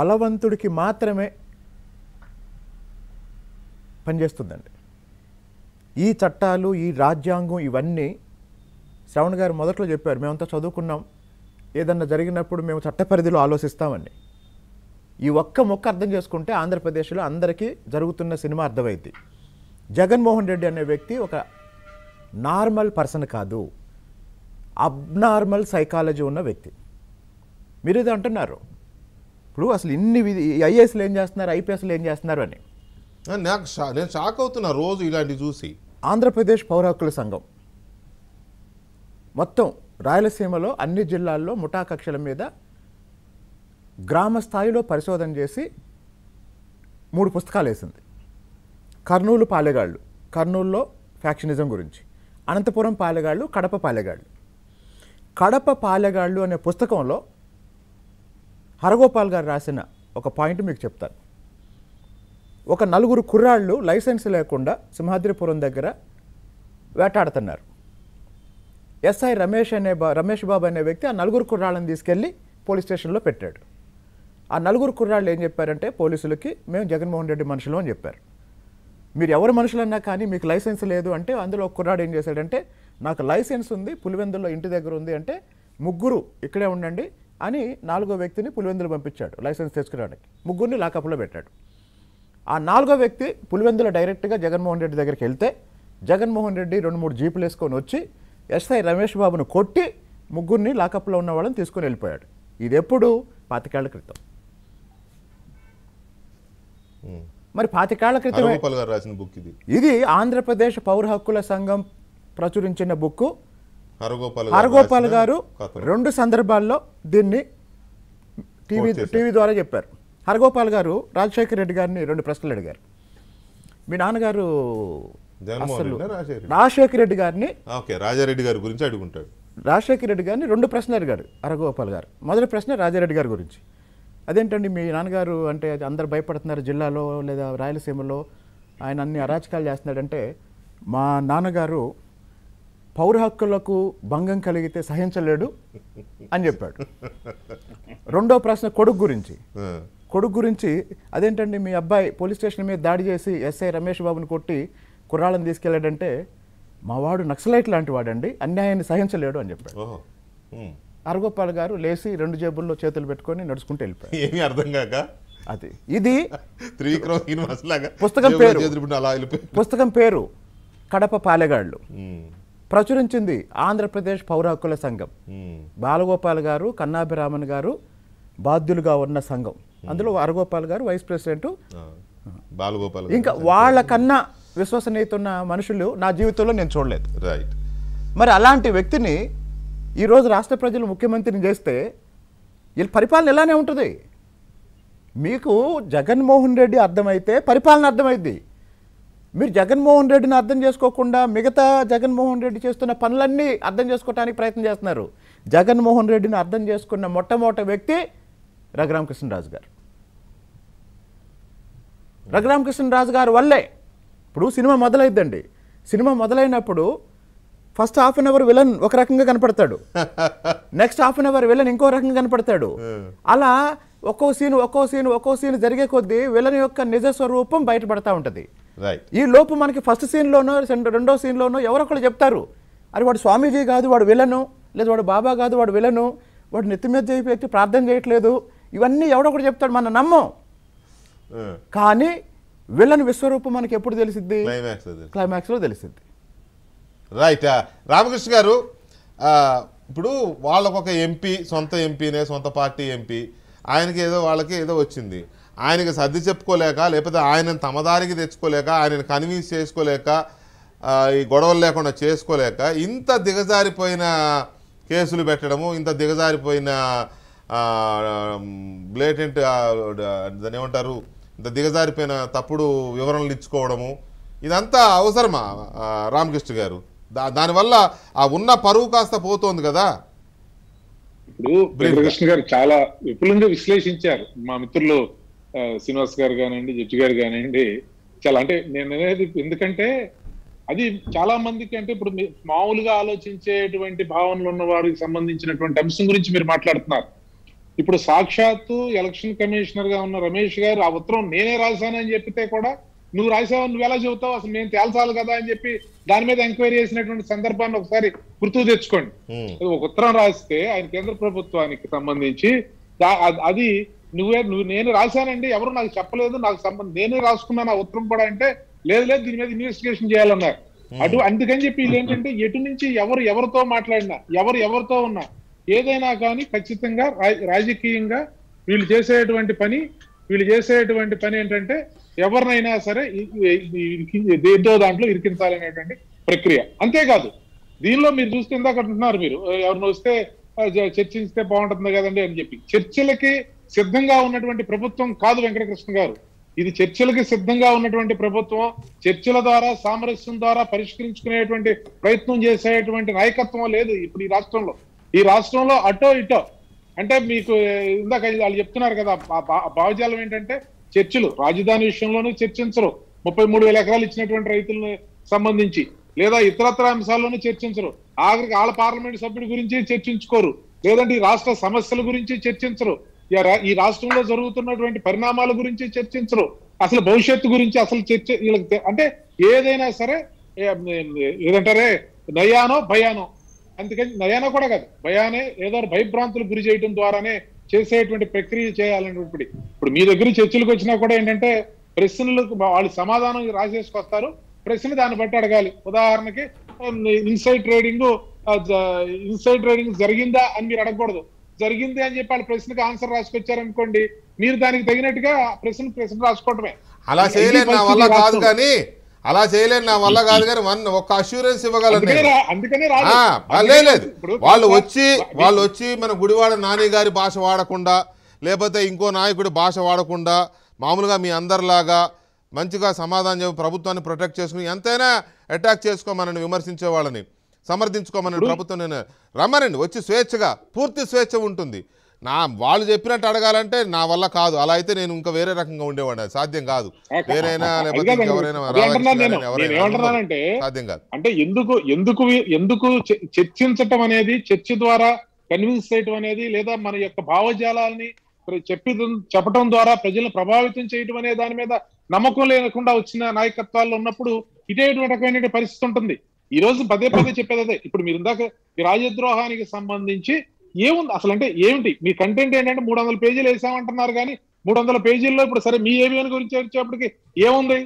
బలవంతుడికి మాత్రమే పనిచేస్తుందండి ఈ చట్టాలు ఈ రాజ్యాంగం ఇవన్నీ శ్రవణ్ గారు మొదట్లో చెప్పారు మేమంతా చదువుకున్నాం ఏదన్నా జరిగినప్పుడు మేము చట్టపరిధిలో ఆలోచిస్తామని ఈ ఒక్క మొక్క అర్థం చేసుకుంటే ఆంధ్రప్రదేశ్లో అందరికీ జరుగుతున్న సినిమా అర్థమైంది జగన్మోహన్ రెడ్డి అనే వ్యక్తి ఒక నార్మల్ పర్సన్ కాదు అబ్నార్మల్ సైకాలజీ ఉన్న వ్యక్తి మీరు ఇది అంటున్నారు ఇప్పుడు అసలు ఇన్ని ఐఏఎస్లు ఏం చేస్తున్నారు ఐపీఎస్లు ఏం చేస్తున్నారు అని నాకు నేను షాక్ అవుతున్నా రోజు ఇలాంటివి చూసి ఆంధ్రప్రదేశ్ పౌర హక్కుల సంఘం మొత్తం రాయలసీమలో అన్ని జిల్లాల్లో ముఠా కక్షల మీద గ్రామ స్థాయిలో పరిశోధన చేసి మూడు పుస్తకాలు వేసింది కర్నూలు పాలెగాళ్ళు కర్నూలులో ఫ్యాక్షనిజం గురించి అనంతపురం పాలెగాళ్ళు కడప పాలెగాళ్ళు కడప పాలెగాళ్ళు అనే పుస్తకంలో హరగోపాల్ గారు రాసిన ఒక పాయింట్ మీకు చెప్తాను ఒక నలుగురు కుర్రాళ్ళు లైసెన్స్ లేకుండా సింహాద్రిపురం దగ్గర వేటాడుతున్నారు ఎస్ఐ రమేష్ అనే రమేష్ బాబు అనే వ్యక్తి ఆ నలుగురు కుర్రాళ్ళని తీసుకెళ్ళి పోలీస్ స్టేషన్లో పెట్టాడు ఆ నలుగురు కుర్రాళ్ళు ఏం చెప్పారంటే పోలీసులకి మేము జగన్మోహన్ రెడ్డి మనుషులు అని చెప్పారు మీరు ఎవరు మనుషులన్నా కానీ మీకు లైసెన్స్ లేదు అంటే అందులో ఒక కుర్రాడు ఏం చేశాడంటే నాకు లైసెన్స్ ఉంది పులివెందుల్లో ఇంటి దగ్గర ఉంది అంటే ముగ్గురు ఇక్కడే ఉండండి అని నాలుగో వ్యక్తిని పులివెందులు పంపించాడు లైసెన్స్ తెచ్చుకోవడానికి ముగ్గురిని లాకప్లో పెట్టాడు ఆ నాలుగో వ్యక్తి పులివెందుల డైరెక్ట్గా జగన్మోహన్ రెడ్డి దగ్గరికి వెళ్తే జగన్మోహన్ రెడ్డి రెండు మూడు జీపులు వేసుకొని వచ్చి ఎస్ఐ రమేష్ బాబును కొట్టి ముగ్గురిని లాకప్లో ఉన్న వాళ్ళని తీసుకుని వెళ్ళిపోయాడు ఇది ఎప్పుడు పాతికేళ్ల క్రితం మరి పాతికేళ్ల క్రితం రాసిన బుక్ ఇది ఇది ఆంధ్రప్రదేశ్ పౌర హక్కుల సంఘం ప్రచురించిన బుక్ హరగోపాల్ గారు రెండు సందర్భాల్లో దీన్ని టీవీ టీవీ ద్వారా చెప్పారు హరగోపాల్ గారు రాజశేఖర్ రెడ్డి గారిని రెండు ప్రశ్నలు అడిగారు మీ నాన్నగారు రాజశేఖర రెడ్డి గారిని రాజారెడ్డి గారి గురించి అడుగుంటాడు రాజశేఖర రెడ్డి గారిని రెండు ప్రశ్నలు అడిగాడు అరగోపాల్ గారు మొదటి ప్రశ్న రాజారెడ్డి గారి గురించి అదేంటండి మీ నాన్నగారు అంటే అందరు భయపడుతున్నారు జిల్లాలో లేదా రాయలసీమలో ఆయన అన్ని అరాచకాలు చేస్తున్నాడంటే మా నాన్నగారు పౌర హక్కులకు భంగం కలిగితే సహించలేడు అని చెప్పాడు రెండో ప్రశ్న కొడుకు గురించి కొడుకు గురించి అదేంటండి మీ అబ్బాయి పోలీస్ స్టేషన్ మీద దాడి చేసి ఎస్ఐ రమేష్ బాబుని కొట్టి కుర్రాళ్ళని తీసుకెళ్ళాడంటే మావాడు నక్సలైట్ లాంటి వాడండి అన్యాయాన్ని సహించలేడు అని చెప్పాడు అరగోపాల్ గారు లేచి రెండు జేబుల్లో చేతులు పెట్టుకొని నడుచుకుంటూ వెళ్ళిపోయారు ఏమీ అర్థం కాక అది ఇది పుస్తకం పేరు పుస్తకం పేరు కడప పాలెగాళ్ళు ప్రచురించింది ఆంధ్రప్రదేశ్ పౌర హక్కుల సంఘం బాలగోపాల్ గారు కన్నాభిరామన్ గారు బాధ్యులుగా ఉన్న సంఘం అందులో అరగోపాల్ గారు వైస్ ప్రెసిడెంట్ బాలగోపాల్ ఇంకా వాళ్ళకన్నా విశ్వసనీయత ఉన్న మనుషులు నా జీవితంలో నేను చూడలేదు రైట్ మరి అలాంటి వ్యక్తిని ఈరోజు రాష్ట్ర ప్రజలు ముఖ్యమంత్రిని చేస్తే వీళ్ళ పరిపాలన ఇలానే ఉంటుంది మీకు జగన్మోహన్ రెడ్డి అర్థమైతే పరిపాలన అర్థమైద్ది మీరు జగన్మోహన్ రెడ్డిని అర్థం చేసుకోకుండా మిగతా జగన్మోహన్ రెడ్డి చేస్తున్న పనులన్నీ అర్థం చేసుకోవడానికి ప్రయత్నం చేస్తున్నారు జగన్మోహన్ రెడ్డిని అర్థం చేసుకున్న మొట్టమొదటి వ్యక్తి రఘురామకృష్ణరాజు గారు రఘురామకృష్ణరాజు గారు వల్లే ఇప్పుడు cinema మొదలైద్దండి cinema మొదలైనప్పుడు first half an hour villain ఒక రకంగా కనపడతాడు next half an hour villain ఇంకో రకంగా కనపడతాడు అలా ఒక్కో సీన్ ఒక్కో సీన్ ఒక్కో సీన్ జరిగే కొద్దీ విలన్ యొక్క నిజ స్వరూపం బయటపడతా ఉంటుంది ఈ లోపు మనకి ఫస్ట్ సీన్లోనో రెండో సీన్లోనో ఎవరొకళ్ళు చెప్తారు అరే వాడు స్వామీజీ కాదు వాడు విలను లేదు వాడు బాబా కాదు వాడు విలను వాడు నెత్తి మీద చేయి ప్రార్థన చేయట్లేదు ఇవన్నీ ఎవడొకటి చెప్తాడు మన నమ్మం కానీ వెళ్ళని విశ్వరూపం మనకి ఎప్పుడు తెలిసింది క్లైమాక్స్ లో తెలిసింది రైట్ రామకృష్ణ గారు ఇప్పుడు వాళ్ళకు ఒక ఎంపీ సొంత ఎంపీనే సొంత పార్టీ ఎంపీ ఆయనకి ఏదో వాళ్ళకి ఏదో వచ్చింది ఆయనకి సర్ది చెప్పుకోలేక లేకపోతే ఆయనను తమదారికి తెచ్చుకోలేక ఆయనను కన్విన్స్ చేసుకోలేక ఈ గొడవలు లేకుండా చేసుకోలేక ఇంత దిగజారిపోయిన కేసులు పెట్టడము ఇంత దిగజారిపోయిన బ్లేటెంట్ దాని ఏమంటారు దిగజారిపోయిన తప్పుడు వివరణలు ఇచ్చుకోవడము ఇదంతా అవసరమా రామకృష్ణ గారు దా దానివల్ల ఆ ఉన్న పరువు కాస్త పోతోంది కదా ఇప్పుడు వెంకటకృష్ణ గారు చాలా విపులంగా విశ్లేషించారు మా మిత్రులు శ్రీనివాస్ గారు కానివ్వండి జడ్జి గారు కానివ్వండి చాలా అంటే నేను అనేది ఎందుకంటే అది చాలా మందికి అంటే ఇప్పుడు మామూలుగా ఆలోచించేటువంటి భావనలు ఉన్న వారికి సంబంధించినటువంటి అంశం గురించి మీరు మాట్లాడుతున్నారు ఇప్పుడు సాక్షాత్తు ఎలక్షన్ కమిషనర్ గా ఉన్న రమేష్ గారు ఆ ఉత్తరం నేనే రాశానని చెప్పితే కూడా నువ్వు రాసావు నువ్వు ఎలా చెబుతావు అసలు నేను తేల్చాలి కదా అని చెప్పి దాని మీద ఎంక్వైరీ చేసినటువంటి సందర్భాన్ని ఒకసారి గుర్తు తెచ్చుకోండి ఒక ఉత్తరం రాస్తే ఆయన కేంద్ర ప్రభుత్వానికి సంబంధించి అది నువ్వే నువ్వు నేను రాశానండి ఎవరు నాకు చెప్పలేదు నాకు సంబంధం నేనే రాసుకున్నాను ఆ ఉత్తరం కూడా అంటే లేదు లేదు దీని మీద ఇన్వెస్టిగేషన్ చేయాలన్నారు అటు అందుకని చెప్పి ఏంటంటే ఎటు నుంచి ఎవరు ఎవరితో మాట్లాడినా ఎవరు ఎవరితో ఉన్నా ఏదైనా కానీ ఖచ్చితంగా రాజకీయంగా వీళ్ళు చేసేటువంటి పని వీళ్ళు చేసేటువంటి పని ఏంటంటే ఎవరినైనా సరే దేంతో దాంట్లో ఇరికించాలనేటువంటి ప్రక్రియ అంతేకాదు దీనిలో మీరు చూస్తే ఇందాక అంటున్నారు మీరు ఎవరిని వస్తే చర్చిస్తే బాగుంటుంది కదండి అని చెప్పి చర్చలకి సిద్ధంగా ఉన్నటువంటి ప్రభుత్వం కాదు వెంకటకృష్ణ గారు ఇది చర్చలకి సిద్ధంగా ఉన్నటువంటి ప్రభుత్వం చర్చల ద్వారా సామరస్యం ద్వారా పరిష్కరించుకునేటువంటి ప్రయత్నం చేసేటువంటి నాయకత్వం లేదు ఇప్పుడు ఈ రాష్ట్రంలో ఈ రాష్ట్రంలో అటో ఇటో అంటే మీకు ఇందాక వాళ్ళు చెప్తున్నారు కదా భావజాలం ఏంటంటే చర్చలు రాజధాని విషయంలోనూ చర్చించరు ముప్పై మూడు వేల ఎకరాలు ఇచ్చినటువంటి రైతులను సంబంధించి లేదా ఇతరత్ర అంశాల్లోనూ చర్చించరు ఆఖరికి వాళ్ళ పార్లమెంట్ సభ్యుడి గురించి చర్చించుకోరు లేదంటే ఈ రాష్ట్ర సమస్యల గురించి చర్చించరు ఈ రాష్ట్రంలో జరుగుతున్నటువంటి పరిణామాల గురించి చర్చించరు అసలు భవిష్యత్తు గురించి అసలు చర్చ అంటే ఏదైనా సరే ఏదంటారే నయానో భయానో అందుకని నయానా కూడా కాదు భయానే ఏదో భయభ్రాంతులు గురి చేయడం ద్వారానే చేసేటువంటి ప్రక్రియ చేయాలనేటువంటి ఇప్పుడు మీ దగ్గర చర్చలకు వచ్చినా కూడా ఏంటంటే ప్రశ్నలు వాళ్ళు సమాధానం రాసేసుకొస్తారు ప్రశ్న దాన్ని బట్టి అడగాలి ఉదాహరణకి ఇన్సైడ్ ట్రేడింగ్ ఇన్సైడ్ ట్రేడింగ్ జరిగిందా అని మీరు అడగకూడదు జరిగింది అని చెప్పి వాళ్ళ ప్రశ్నకు ఆన్సర్ రాసుకొచ్చారనుకోండి మీరు దానికి తగినట్టుగా ప్రశ్న ప్రశ్న రాసుకోవటమే అలా చేయలేదు నా వల్ల కాదు కానీ అలా చేయలేదు నా వల్ల కాదు కానీ వన్ ఒక అష్యూరెన్స్ ఇవ్వగలను లేదు వాళ్ళు వచ్చి వాళ్ళు వచ్చి మన గుడివాడ నాని గారి భాష వాడకుండా లేకపోతే ఇంకో నాయకుడి భాష వాడకుండా మామూలుగా మీ అందరిలాగా మంచిగా సమాధానం చెప్పి ప్రభుత్వాన్ని ప్రొటెక్ట్ చేసుకుని ఎంతైనా అటాక్ చేసుకోమనని విమర్శించే వాళ్ళని సమర్థించుకోమని ప్రభుత్వం నేను రమ్మనండి వచ్చి స్వేచ్ఛగా పూర్తి స్వేచ్ఛ ఉంటుంది నా వాళ్ళు చెప్పినట్టు అడగాలంటే నా వల్ల కాదు అలా అయితే నేను ఇంకా వేరే రకంగా ఉండేవాడిని సాధ్యం కాదు సాధ్యం కాదు అంటే ఎందుకు ఎందుకు ఎందుకు చర్చించటం అనేది చర్చ ద్వారా కన్విన్స్ చేయటం అనేది లేదా మన యొక్క భావజాలని చెప్పి చెప్పడం ద్వారా ప్రజలను ప్రభావితం చేయటం అనే దాని మీద నమ్మకం లేకుండా వచ్చిన నాయకత్వాల్లో ఉన్నప్పుడు ఇటువంటి రకమైన పరిస్థితి ఉంటుంది ఈ రోజు పదే పదే చెప్పేది అదే ఇప్పుడు మీరు ఇందాక రాజద్రోహానికి సంబంధించి ఏముంది అసలు అంటే ఏమిటి మీ కంటెంట్ ఏంటంటే మూడు వందల పేజీలు వేసామంటున్నారు కానీ మూడు వందల పేజీల్లో ఇప్పుడు సరే మీ ఏవియన్ గురించి వచ్చేప్పటికి ఏముంది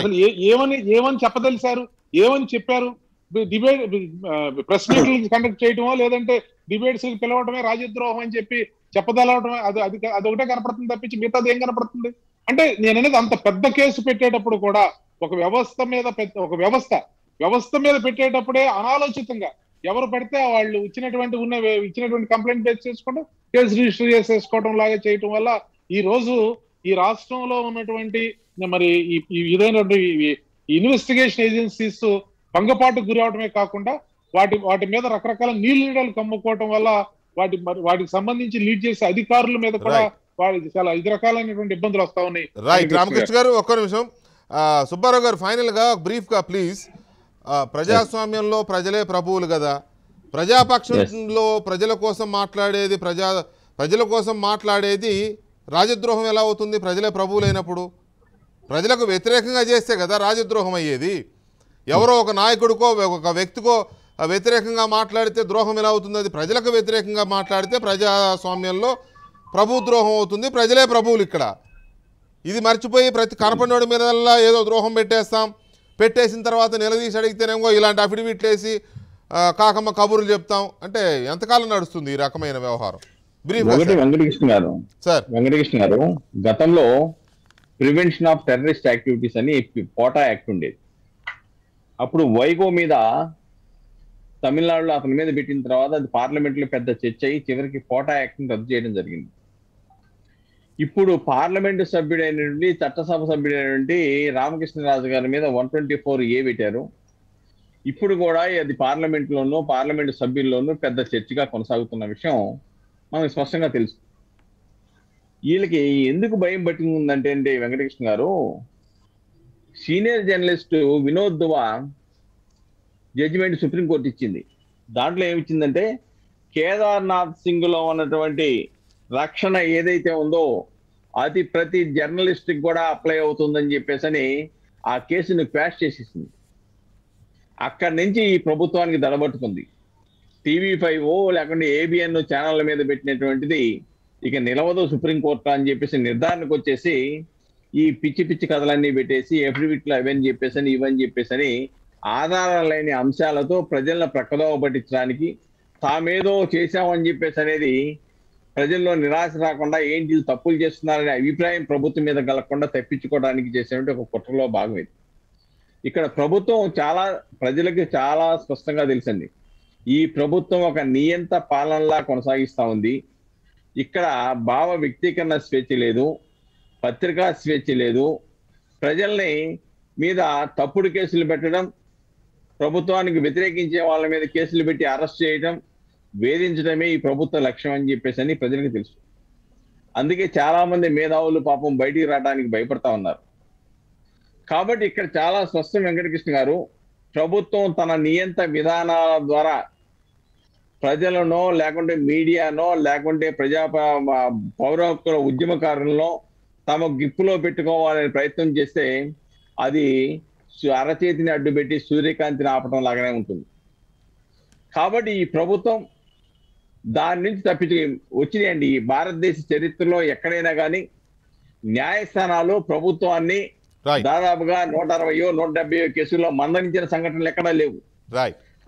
అసలు ఏమని ఏమని చెప్పదలిశారు ఏమని చెప్పారు డిబేట్ ప్రెస్ మీట్లు కండక్ట్ చేయడమో లేదంటే డిబేట్స్ పిలవటమే రాజద్రోహం అని చెప్పి చెప్పదలవటమే అది అది అదొకటే కనపడుతుంది తప్పించి మిగతాది ఏం కనపడుతుంది అంటే నేను అనేది అంత పెద్ద కేసు పెట్టేటప్పుడు కూడా ఒక వ్యవస్థ మీద ఒక వ్యవస్థ వ్యవస్థ మీద పెట్టేటప్పుడే అనాలోచితంగా ఎవరు పడితే వాళ్ళు ఇచ్చినటువంటి ఉన్న ఇచ్చినటువంటి కంప్లైంట్ బేస్ చేసుకోవడం కేసు రిజిస్టర్ చేసేసుకోవడం లాగా చేయటం వల్ల ఈ రోజు ఈ రాష్ట్రంలో ఉన్నటువంటి మరి ఇదైనటువంటి ఇన్వెస్టిగేషన్ ఏజెన్సీస్ భంగపాటు గురి అవడమే కాకుండా వాటి వాటి మీద రకరకాల నీళ్ళు కమ్ముకోవటం వల్ల వాటి వాటికి సంబంధించి లీడ్ చేసే అధికారుల మీద కూడా వాళ్ళకి చాలా ఐదు రకాలైనటువంటి ఇబ్బందులు వస్తా ఉన్నాయి రామకృష్ణ గారు ఒక్క నిమిషం సుబ్బారావు గారు ఫైనల్ గా బ్రీఫ్ గా ప్లీజ్ ప్రజాస్వామ్యంలో ప్రజలే ప్రభువులు కదా ప్రజాపక్షంలో ప్రజల కోసం మాట్లాడేది ప్రజా ప్రజల కోసం మాట్లాడేది రాజద్రోహం ఎలా అవుతుంది ప్రజలే ప్రభువులైనప్పుడు ప్రజలకు వ్యతిరేకంగా చేస్తే కదా రాజద్రోహం అయ్యేది ఎవరో ఒక నాయకుడికో ఒక వ్యక్తికో వ్యతిరేకంగా మాట్లాడితే ద్రోహం ఎలా అవుతుంది అది ప్రజలకు వ్యతిరేకంగా మాట్లాడితే ప్రజాస్వామ్యంలో ప్రభు ద్రోహం అవుతుంది ప్రజలే ప్రభువులు ఇక్కడ ఇది మర్చిపోయి ప్రతి కనపడినోడి మీదల్లా ఏదో ద్రోహం పెట్టేస్తాం పెట్టేసిన తర్వాత నిలదీసి అడిగితేనేమో ఇలాంటి అఫిడవిట్లు వేసి కాకమ్మ కబుర్లు చెప్తాం అంటే ఎంతకాలం నడుస్తుంది ఈ రకమైన వ్యవహారం వెంకటకృష్ణ గారు సార్ వెంకటకృష్ణ గారు గతంలో ప్రివెన్షన్ ఆఫ్ టెర్రరిస్ట్ యాక్టివిటీస్ అని పోటా యాక్ట్ ఉండేది అప్పుడు వైగో మీద తమిళనాడులో అతని మీద పెట్టిన తర్వాత అది పార్లమెంట్లో పెద్ద చర్చ అయ్యి చివరికి పోటా యాక్ట్ని రద్దు చేయడం జరిగింది ఇప్పుడు పార్లమెంటు సభ్యుడైనటువంటి చట్టసభ సభ్యుడైనటువంటి రామకృష్ణరాజు గారి మీద వన్ ట్వంటీ ఫోర్ ఏ పెట్టారు ఇప్పుడు కూడా అది పార్లమెంట్లోనూ పార్లమెంటు సభ్యుల్లోనూ పెద్ద చర్చగా కొనసాగుతున్న విషయం మనకు స్పష్టంగా తెలుసు వీళ్ళకి ఎందుకు భయం పట్టిందంటే అంటే వెంకటకృష్ణ గారు సీనియర్ జర్నలిస్ట్ వినోద్ దువా జడ్జిమెంట్ సుప్రీంకోర్టు ఇచ్చింది దాంట్లో ఏమిచ్చిందంటే కేదార్నాథ్ సింగ్ లో ఉన్నటువంటి రక్షణ ఏదైతే ఉందో అది ప్రతి జర్నలిస్ట్కి కూడా అప్లై అవుతుందని చెప్పేసి ఆ కేసుని క్వాష్ చేసేసింది అక్కడి నుంచి ఈ ప్రభుత్వానికి దడబట్టుకుంది టీవీ ఫైవ్ లేకుండా ఏబిఎన్ ఛానళ్ళ మీద పెట్టినటువంటిది ఇక నిలవదు సుప్రీంకోర్టు అని చెప్పేసి నిర్ధారణకు వచ్చేసి ఈ పిచ్చి పిచ్చి కథలన్నీ పెట్టేసి ఎఫిడవిట్లు అవని చెప్పేసి ఇవని చెప్పేసి ఆధారాలు లేని అంశాలతో ప్రజలను ప్రక్కదోవ పట్టించడానికి తామేదో చేశామని చెప్పేసి అనేది ప్రజల్లో నిరాశ రాకుండా ఏంటి తప్పులు చేస్తున్నారనే అభిప్రాయం ప్రభుత్వం మీద కలగకుండా తప్పించుకోవడానికి చేసేటువంటి ఒక కుట్రలో భాగం ఇది ఇక్కడ ప్రభుత్వం చాలా ప్రజలకి చాలా స్పష్టంగా తెలిసింది ఈ ప్రభుత్వం ఒక నియంత పాలనలా కొనసాగిస్తూ ఉంది ఇక్కడ భావ వ్యక్తీకరణ స్వేచ్ఛ లేదు పత్రికా స్వేచ్ఛ లేదు ప్రజల్ని మీద తప్పుడు కేసులు పెట్టడం ప్రభుత్వానికి వ్యతిరేకించే వాళ్ళ మీద కేసులు పెట్టి అరెస్ట్ చేయడం వేధించడమే ఈ ప్రభుత్వ లక్ష్యం అని చెప్పేసి అని ప్రజలకు తెలుసు అందుకే చాలా మంది మేధావులు పాపం బయటికి రావడానికి భయపడతా ఉన్నారు కాబట్టి ఇక్కడ చాలా స్పష్టం వెంకటకృష్ణ గారు ప్రభుత్వం తన నియంత విధానాల ద్వారా ప్రజలను లేకుంటే మీడియానో లేకుంటే ప్రజా పౌర ఉద్యమకారులను తమ గిప్పులో పెట్టుకోవాలనే ప్రయత్నం చేస్తే అది అరచేతిని అడ్డుపెట్టి సూర్యకాంతిని ఆపడం లాగానే ఉంటుంది కాబట్టి ఈ ప్రభుత్వం దాని నుంచి తప్పించు వచ్చినాయండి ఈ భారతదేశ చరిత్రలో ఎక్కడైనా కానీ న్యాయస్థానాలు ప్రభుత్వాన్ని దాదాపుగా నూట అరవయో నూట డెబ్బై కేసుల్లో మందగించిన సంఘటనలు ఎక్కడా లేవు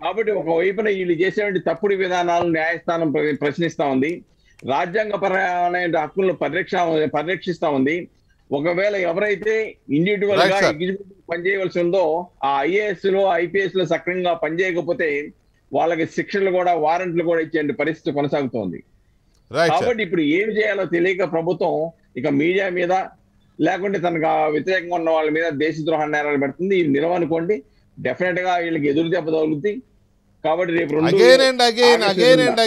కాబట్టి ఒకవైపున వీళ్ళు చేసేటువంటి తప్పుడు విధానాలను న్యాయస్థానం ప్రశ్నిస్తా ఉంది రాజ్యాంగపరమైన హక్కులను పరిరక్ష పరిరక్షిస్తా ఉంది ఒకవేళ ఎవరైతే ఇండివిజువల్ గా పనిచేయవలసి ఉందో ఆ ఐఏఎస్ లో ఐపీఎస్ లో సక్రమంగా పనిచేయకపోతే వాళ్ళకి శిక్షలు కూడా వారెంట్లు కూడా ఇచ్చే పరిస్థితి కొనసాగుతోంది కాబట్టి ఇప్పుడు ఏం చేయాలో తెలియక ప్రభుత్వం ఇక మీడియా మీద లేకుంటే తనకు వ్యతిరేకంగా ఉన్న వాళ్ళ మీద దేశద్రోహ నేరాలు పెడుతుంది ఇది నిలవనుకోండి డెఫినెట్ గా వీళ్ళకి ఎదురు దెబ్బ తగులుతుంది కాబట్టి రేపు రెండు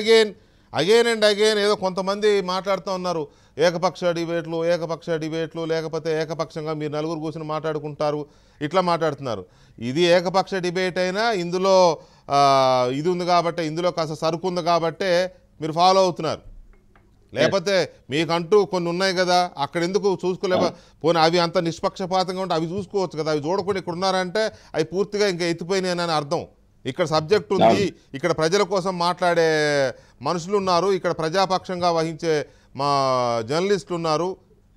అగైన్ అండ్ అగైన్ ఏదో కొంతమంది మాట్లాడుతూ ఉన్నారు ఏకపక్ష డిబేట్లు ఏకపక్ష డిబేట్లు లేకపోతే ఏకపక్షంగా మీరు నలుగురు కూర్చొని మాట్లాడుకుంటారు ఇట్లా మాట్లాడుతున్నారు ఇది ఏకపక్ష డిబేట్ అయినా ఇందులో ఇది ఉంది కాబట్టి ఇందులో కాస్త సరుకు ఉంది కాబట్టే మీరు ఫాలో అవుతున్నారు లేకపోతే మీకంటూ కొన్ని ఉన్నాయి కదా అక్కడ ఎందుకు చూసుకోలేక పోనీ అవి అంత నిష్పక్షపాతంగా ఉంటే అవి చూసుకోవచ్చు కదా అవి చూడకుండా ఇక్కడ ఉన్నారంటే అవి పూర్తిగా ఇంకా ఎత్తిపోయినాయని అర్థం ఇక్కడ సబ్జెక్ట్ ఉంది ఇక్కడ ప్రజల కోసం మాట్లాడే మనుషులు ఉన్నారు ఇక్కడ ప్రజాపక్షంగా వహించే మా జర్నలిస్టులు ఉన్నారు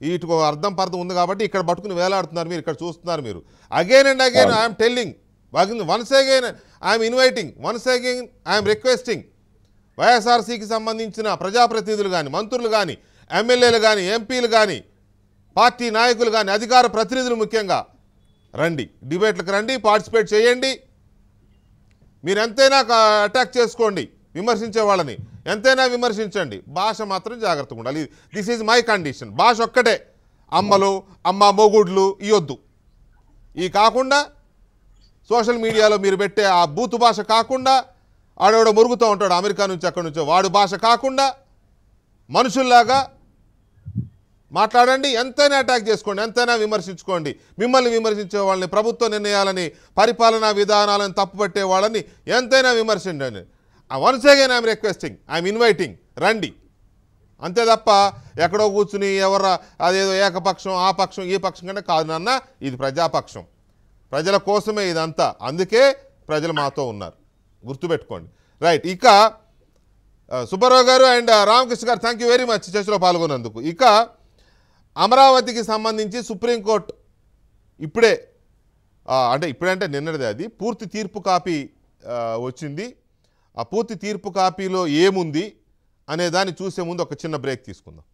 వీటి అర్థం పర్థం ఉంది కాబట్టి ఇక్కడ పట్టుకుని వేలాడుతున్నారు మీరు ఇక్కడ చూస్తున్నారు మీరు again and again I'm telling once again I'm inviting once again I'm requesting వైఎస్ఆర్సీకి సంబంధించిన ప్రజాప్రతినిధులు కానీ మంత్రులు కానీ ఎమ్మెల్యేలు కానీ ఎంపీలు కానీ పార్టీ నాయకులు కానీ అధికార ప్రతినిధులు ముఖ్యంగా రండి డిబేట్లకు రండి పార్టిసిపేట్ చేయండి మీరు ఎంతైనా అటాక్ చేసుకోండి విమర్శించే వాళ్ళని ఎంతైనా విమర్శించండి భాష మాత్రం జాగ్రత్తగా ఉండాలి దిస్ ఈజ్ మై కండిషన్ భాష ఒక్కటే అమ్మలు అమ్మ మోగుడ్లు ఇవ్వద్దు ఈ కాకుండా సోషల్ మీడియాలో మీరు పెట్టే ఆ బూతు భాష కాకుండా ఆడవిడ మురుగుతూ ఉంటాడు అమెరికా నుంచి అక్కడి నుంచో వాడు భాష కాకుండా మనుషుల్లాగా మాట్లాడండి ఎంతైనా అటాక్ చేసుకోండి ఎంతైనా విమర్శించుకోండి మిమ్మల్ని విమర్శించే వాళ్ళని ప్రభుత్వ నిర్ణయాలని పరిపాలనా విధానాలను తప్పుపట్టే వాళ్ళని ఎంతైనా విమర్శించండి once again I'm requesting I'm inviting రండి అంతే తప్ప ఎక్కడో కూర్చుని ఎవరు అదేదో ఏకపక్షం ఆ పక్షం ఈ పక్షం కంటే కాదు నాన్న ఇది ప్రజాపక్షం ప్రజల కోసమే ఇదంతా అందుకే ప్రజలు మాతో ఉన్నారు గుర్తుపెట్టుకోండి రైట్ ఇక uh, సుబ్బారావు గారు అండ్ uh, రామకృష్ణ గారు థ్యాంక్ వెరీ మచ్ చర్చలో పాల్గొన్నందుకు ఇక అమరావతికి సంబంధించి సుప్రీంకోర్టు ఇప్పుడే అంటే ఇప్పుడంటే నిన్నటిది అది పూర్తి తీర్పు కాపీ వచ్చింది ఆ పూర్తి తీర్పు కాపీలో ఏముంది అనే దాన్ని చూసే ముందు ఒక చిన్న బ్రేక్ తీసుకుందాం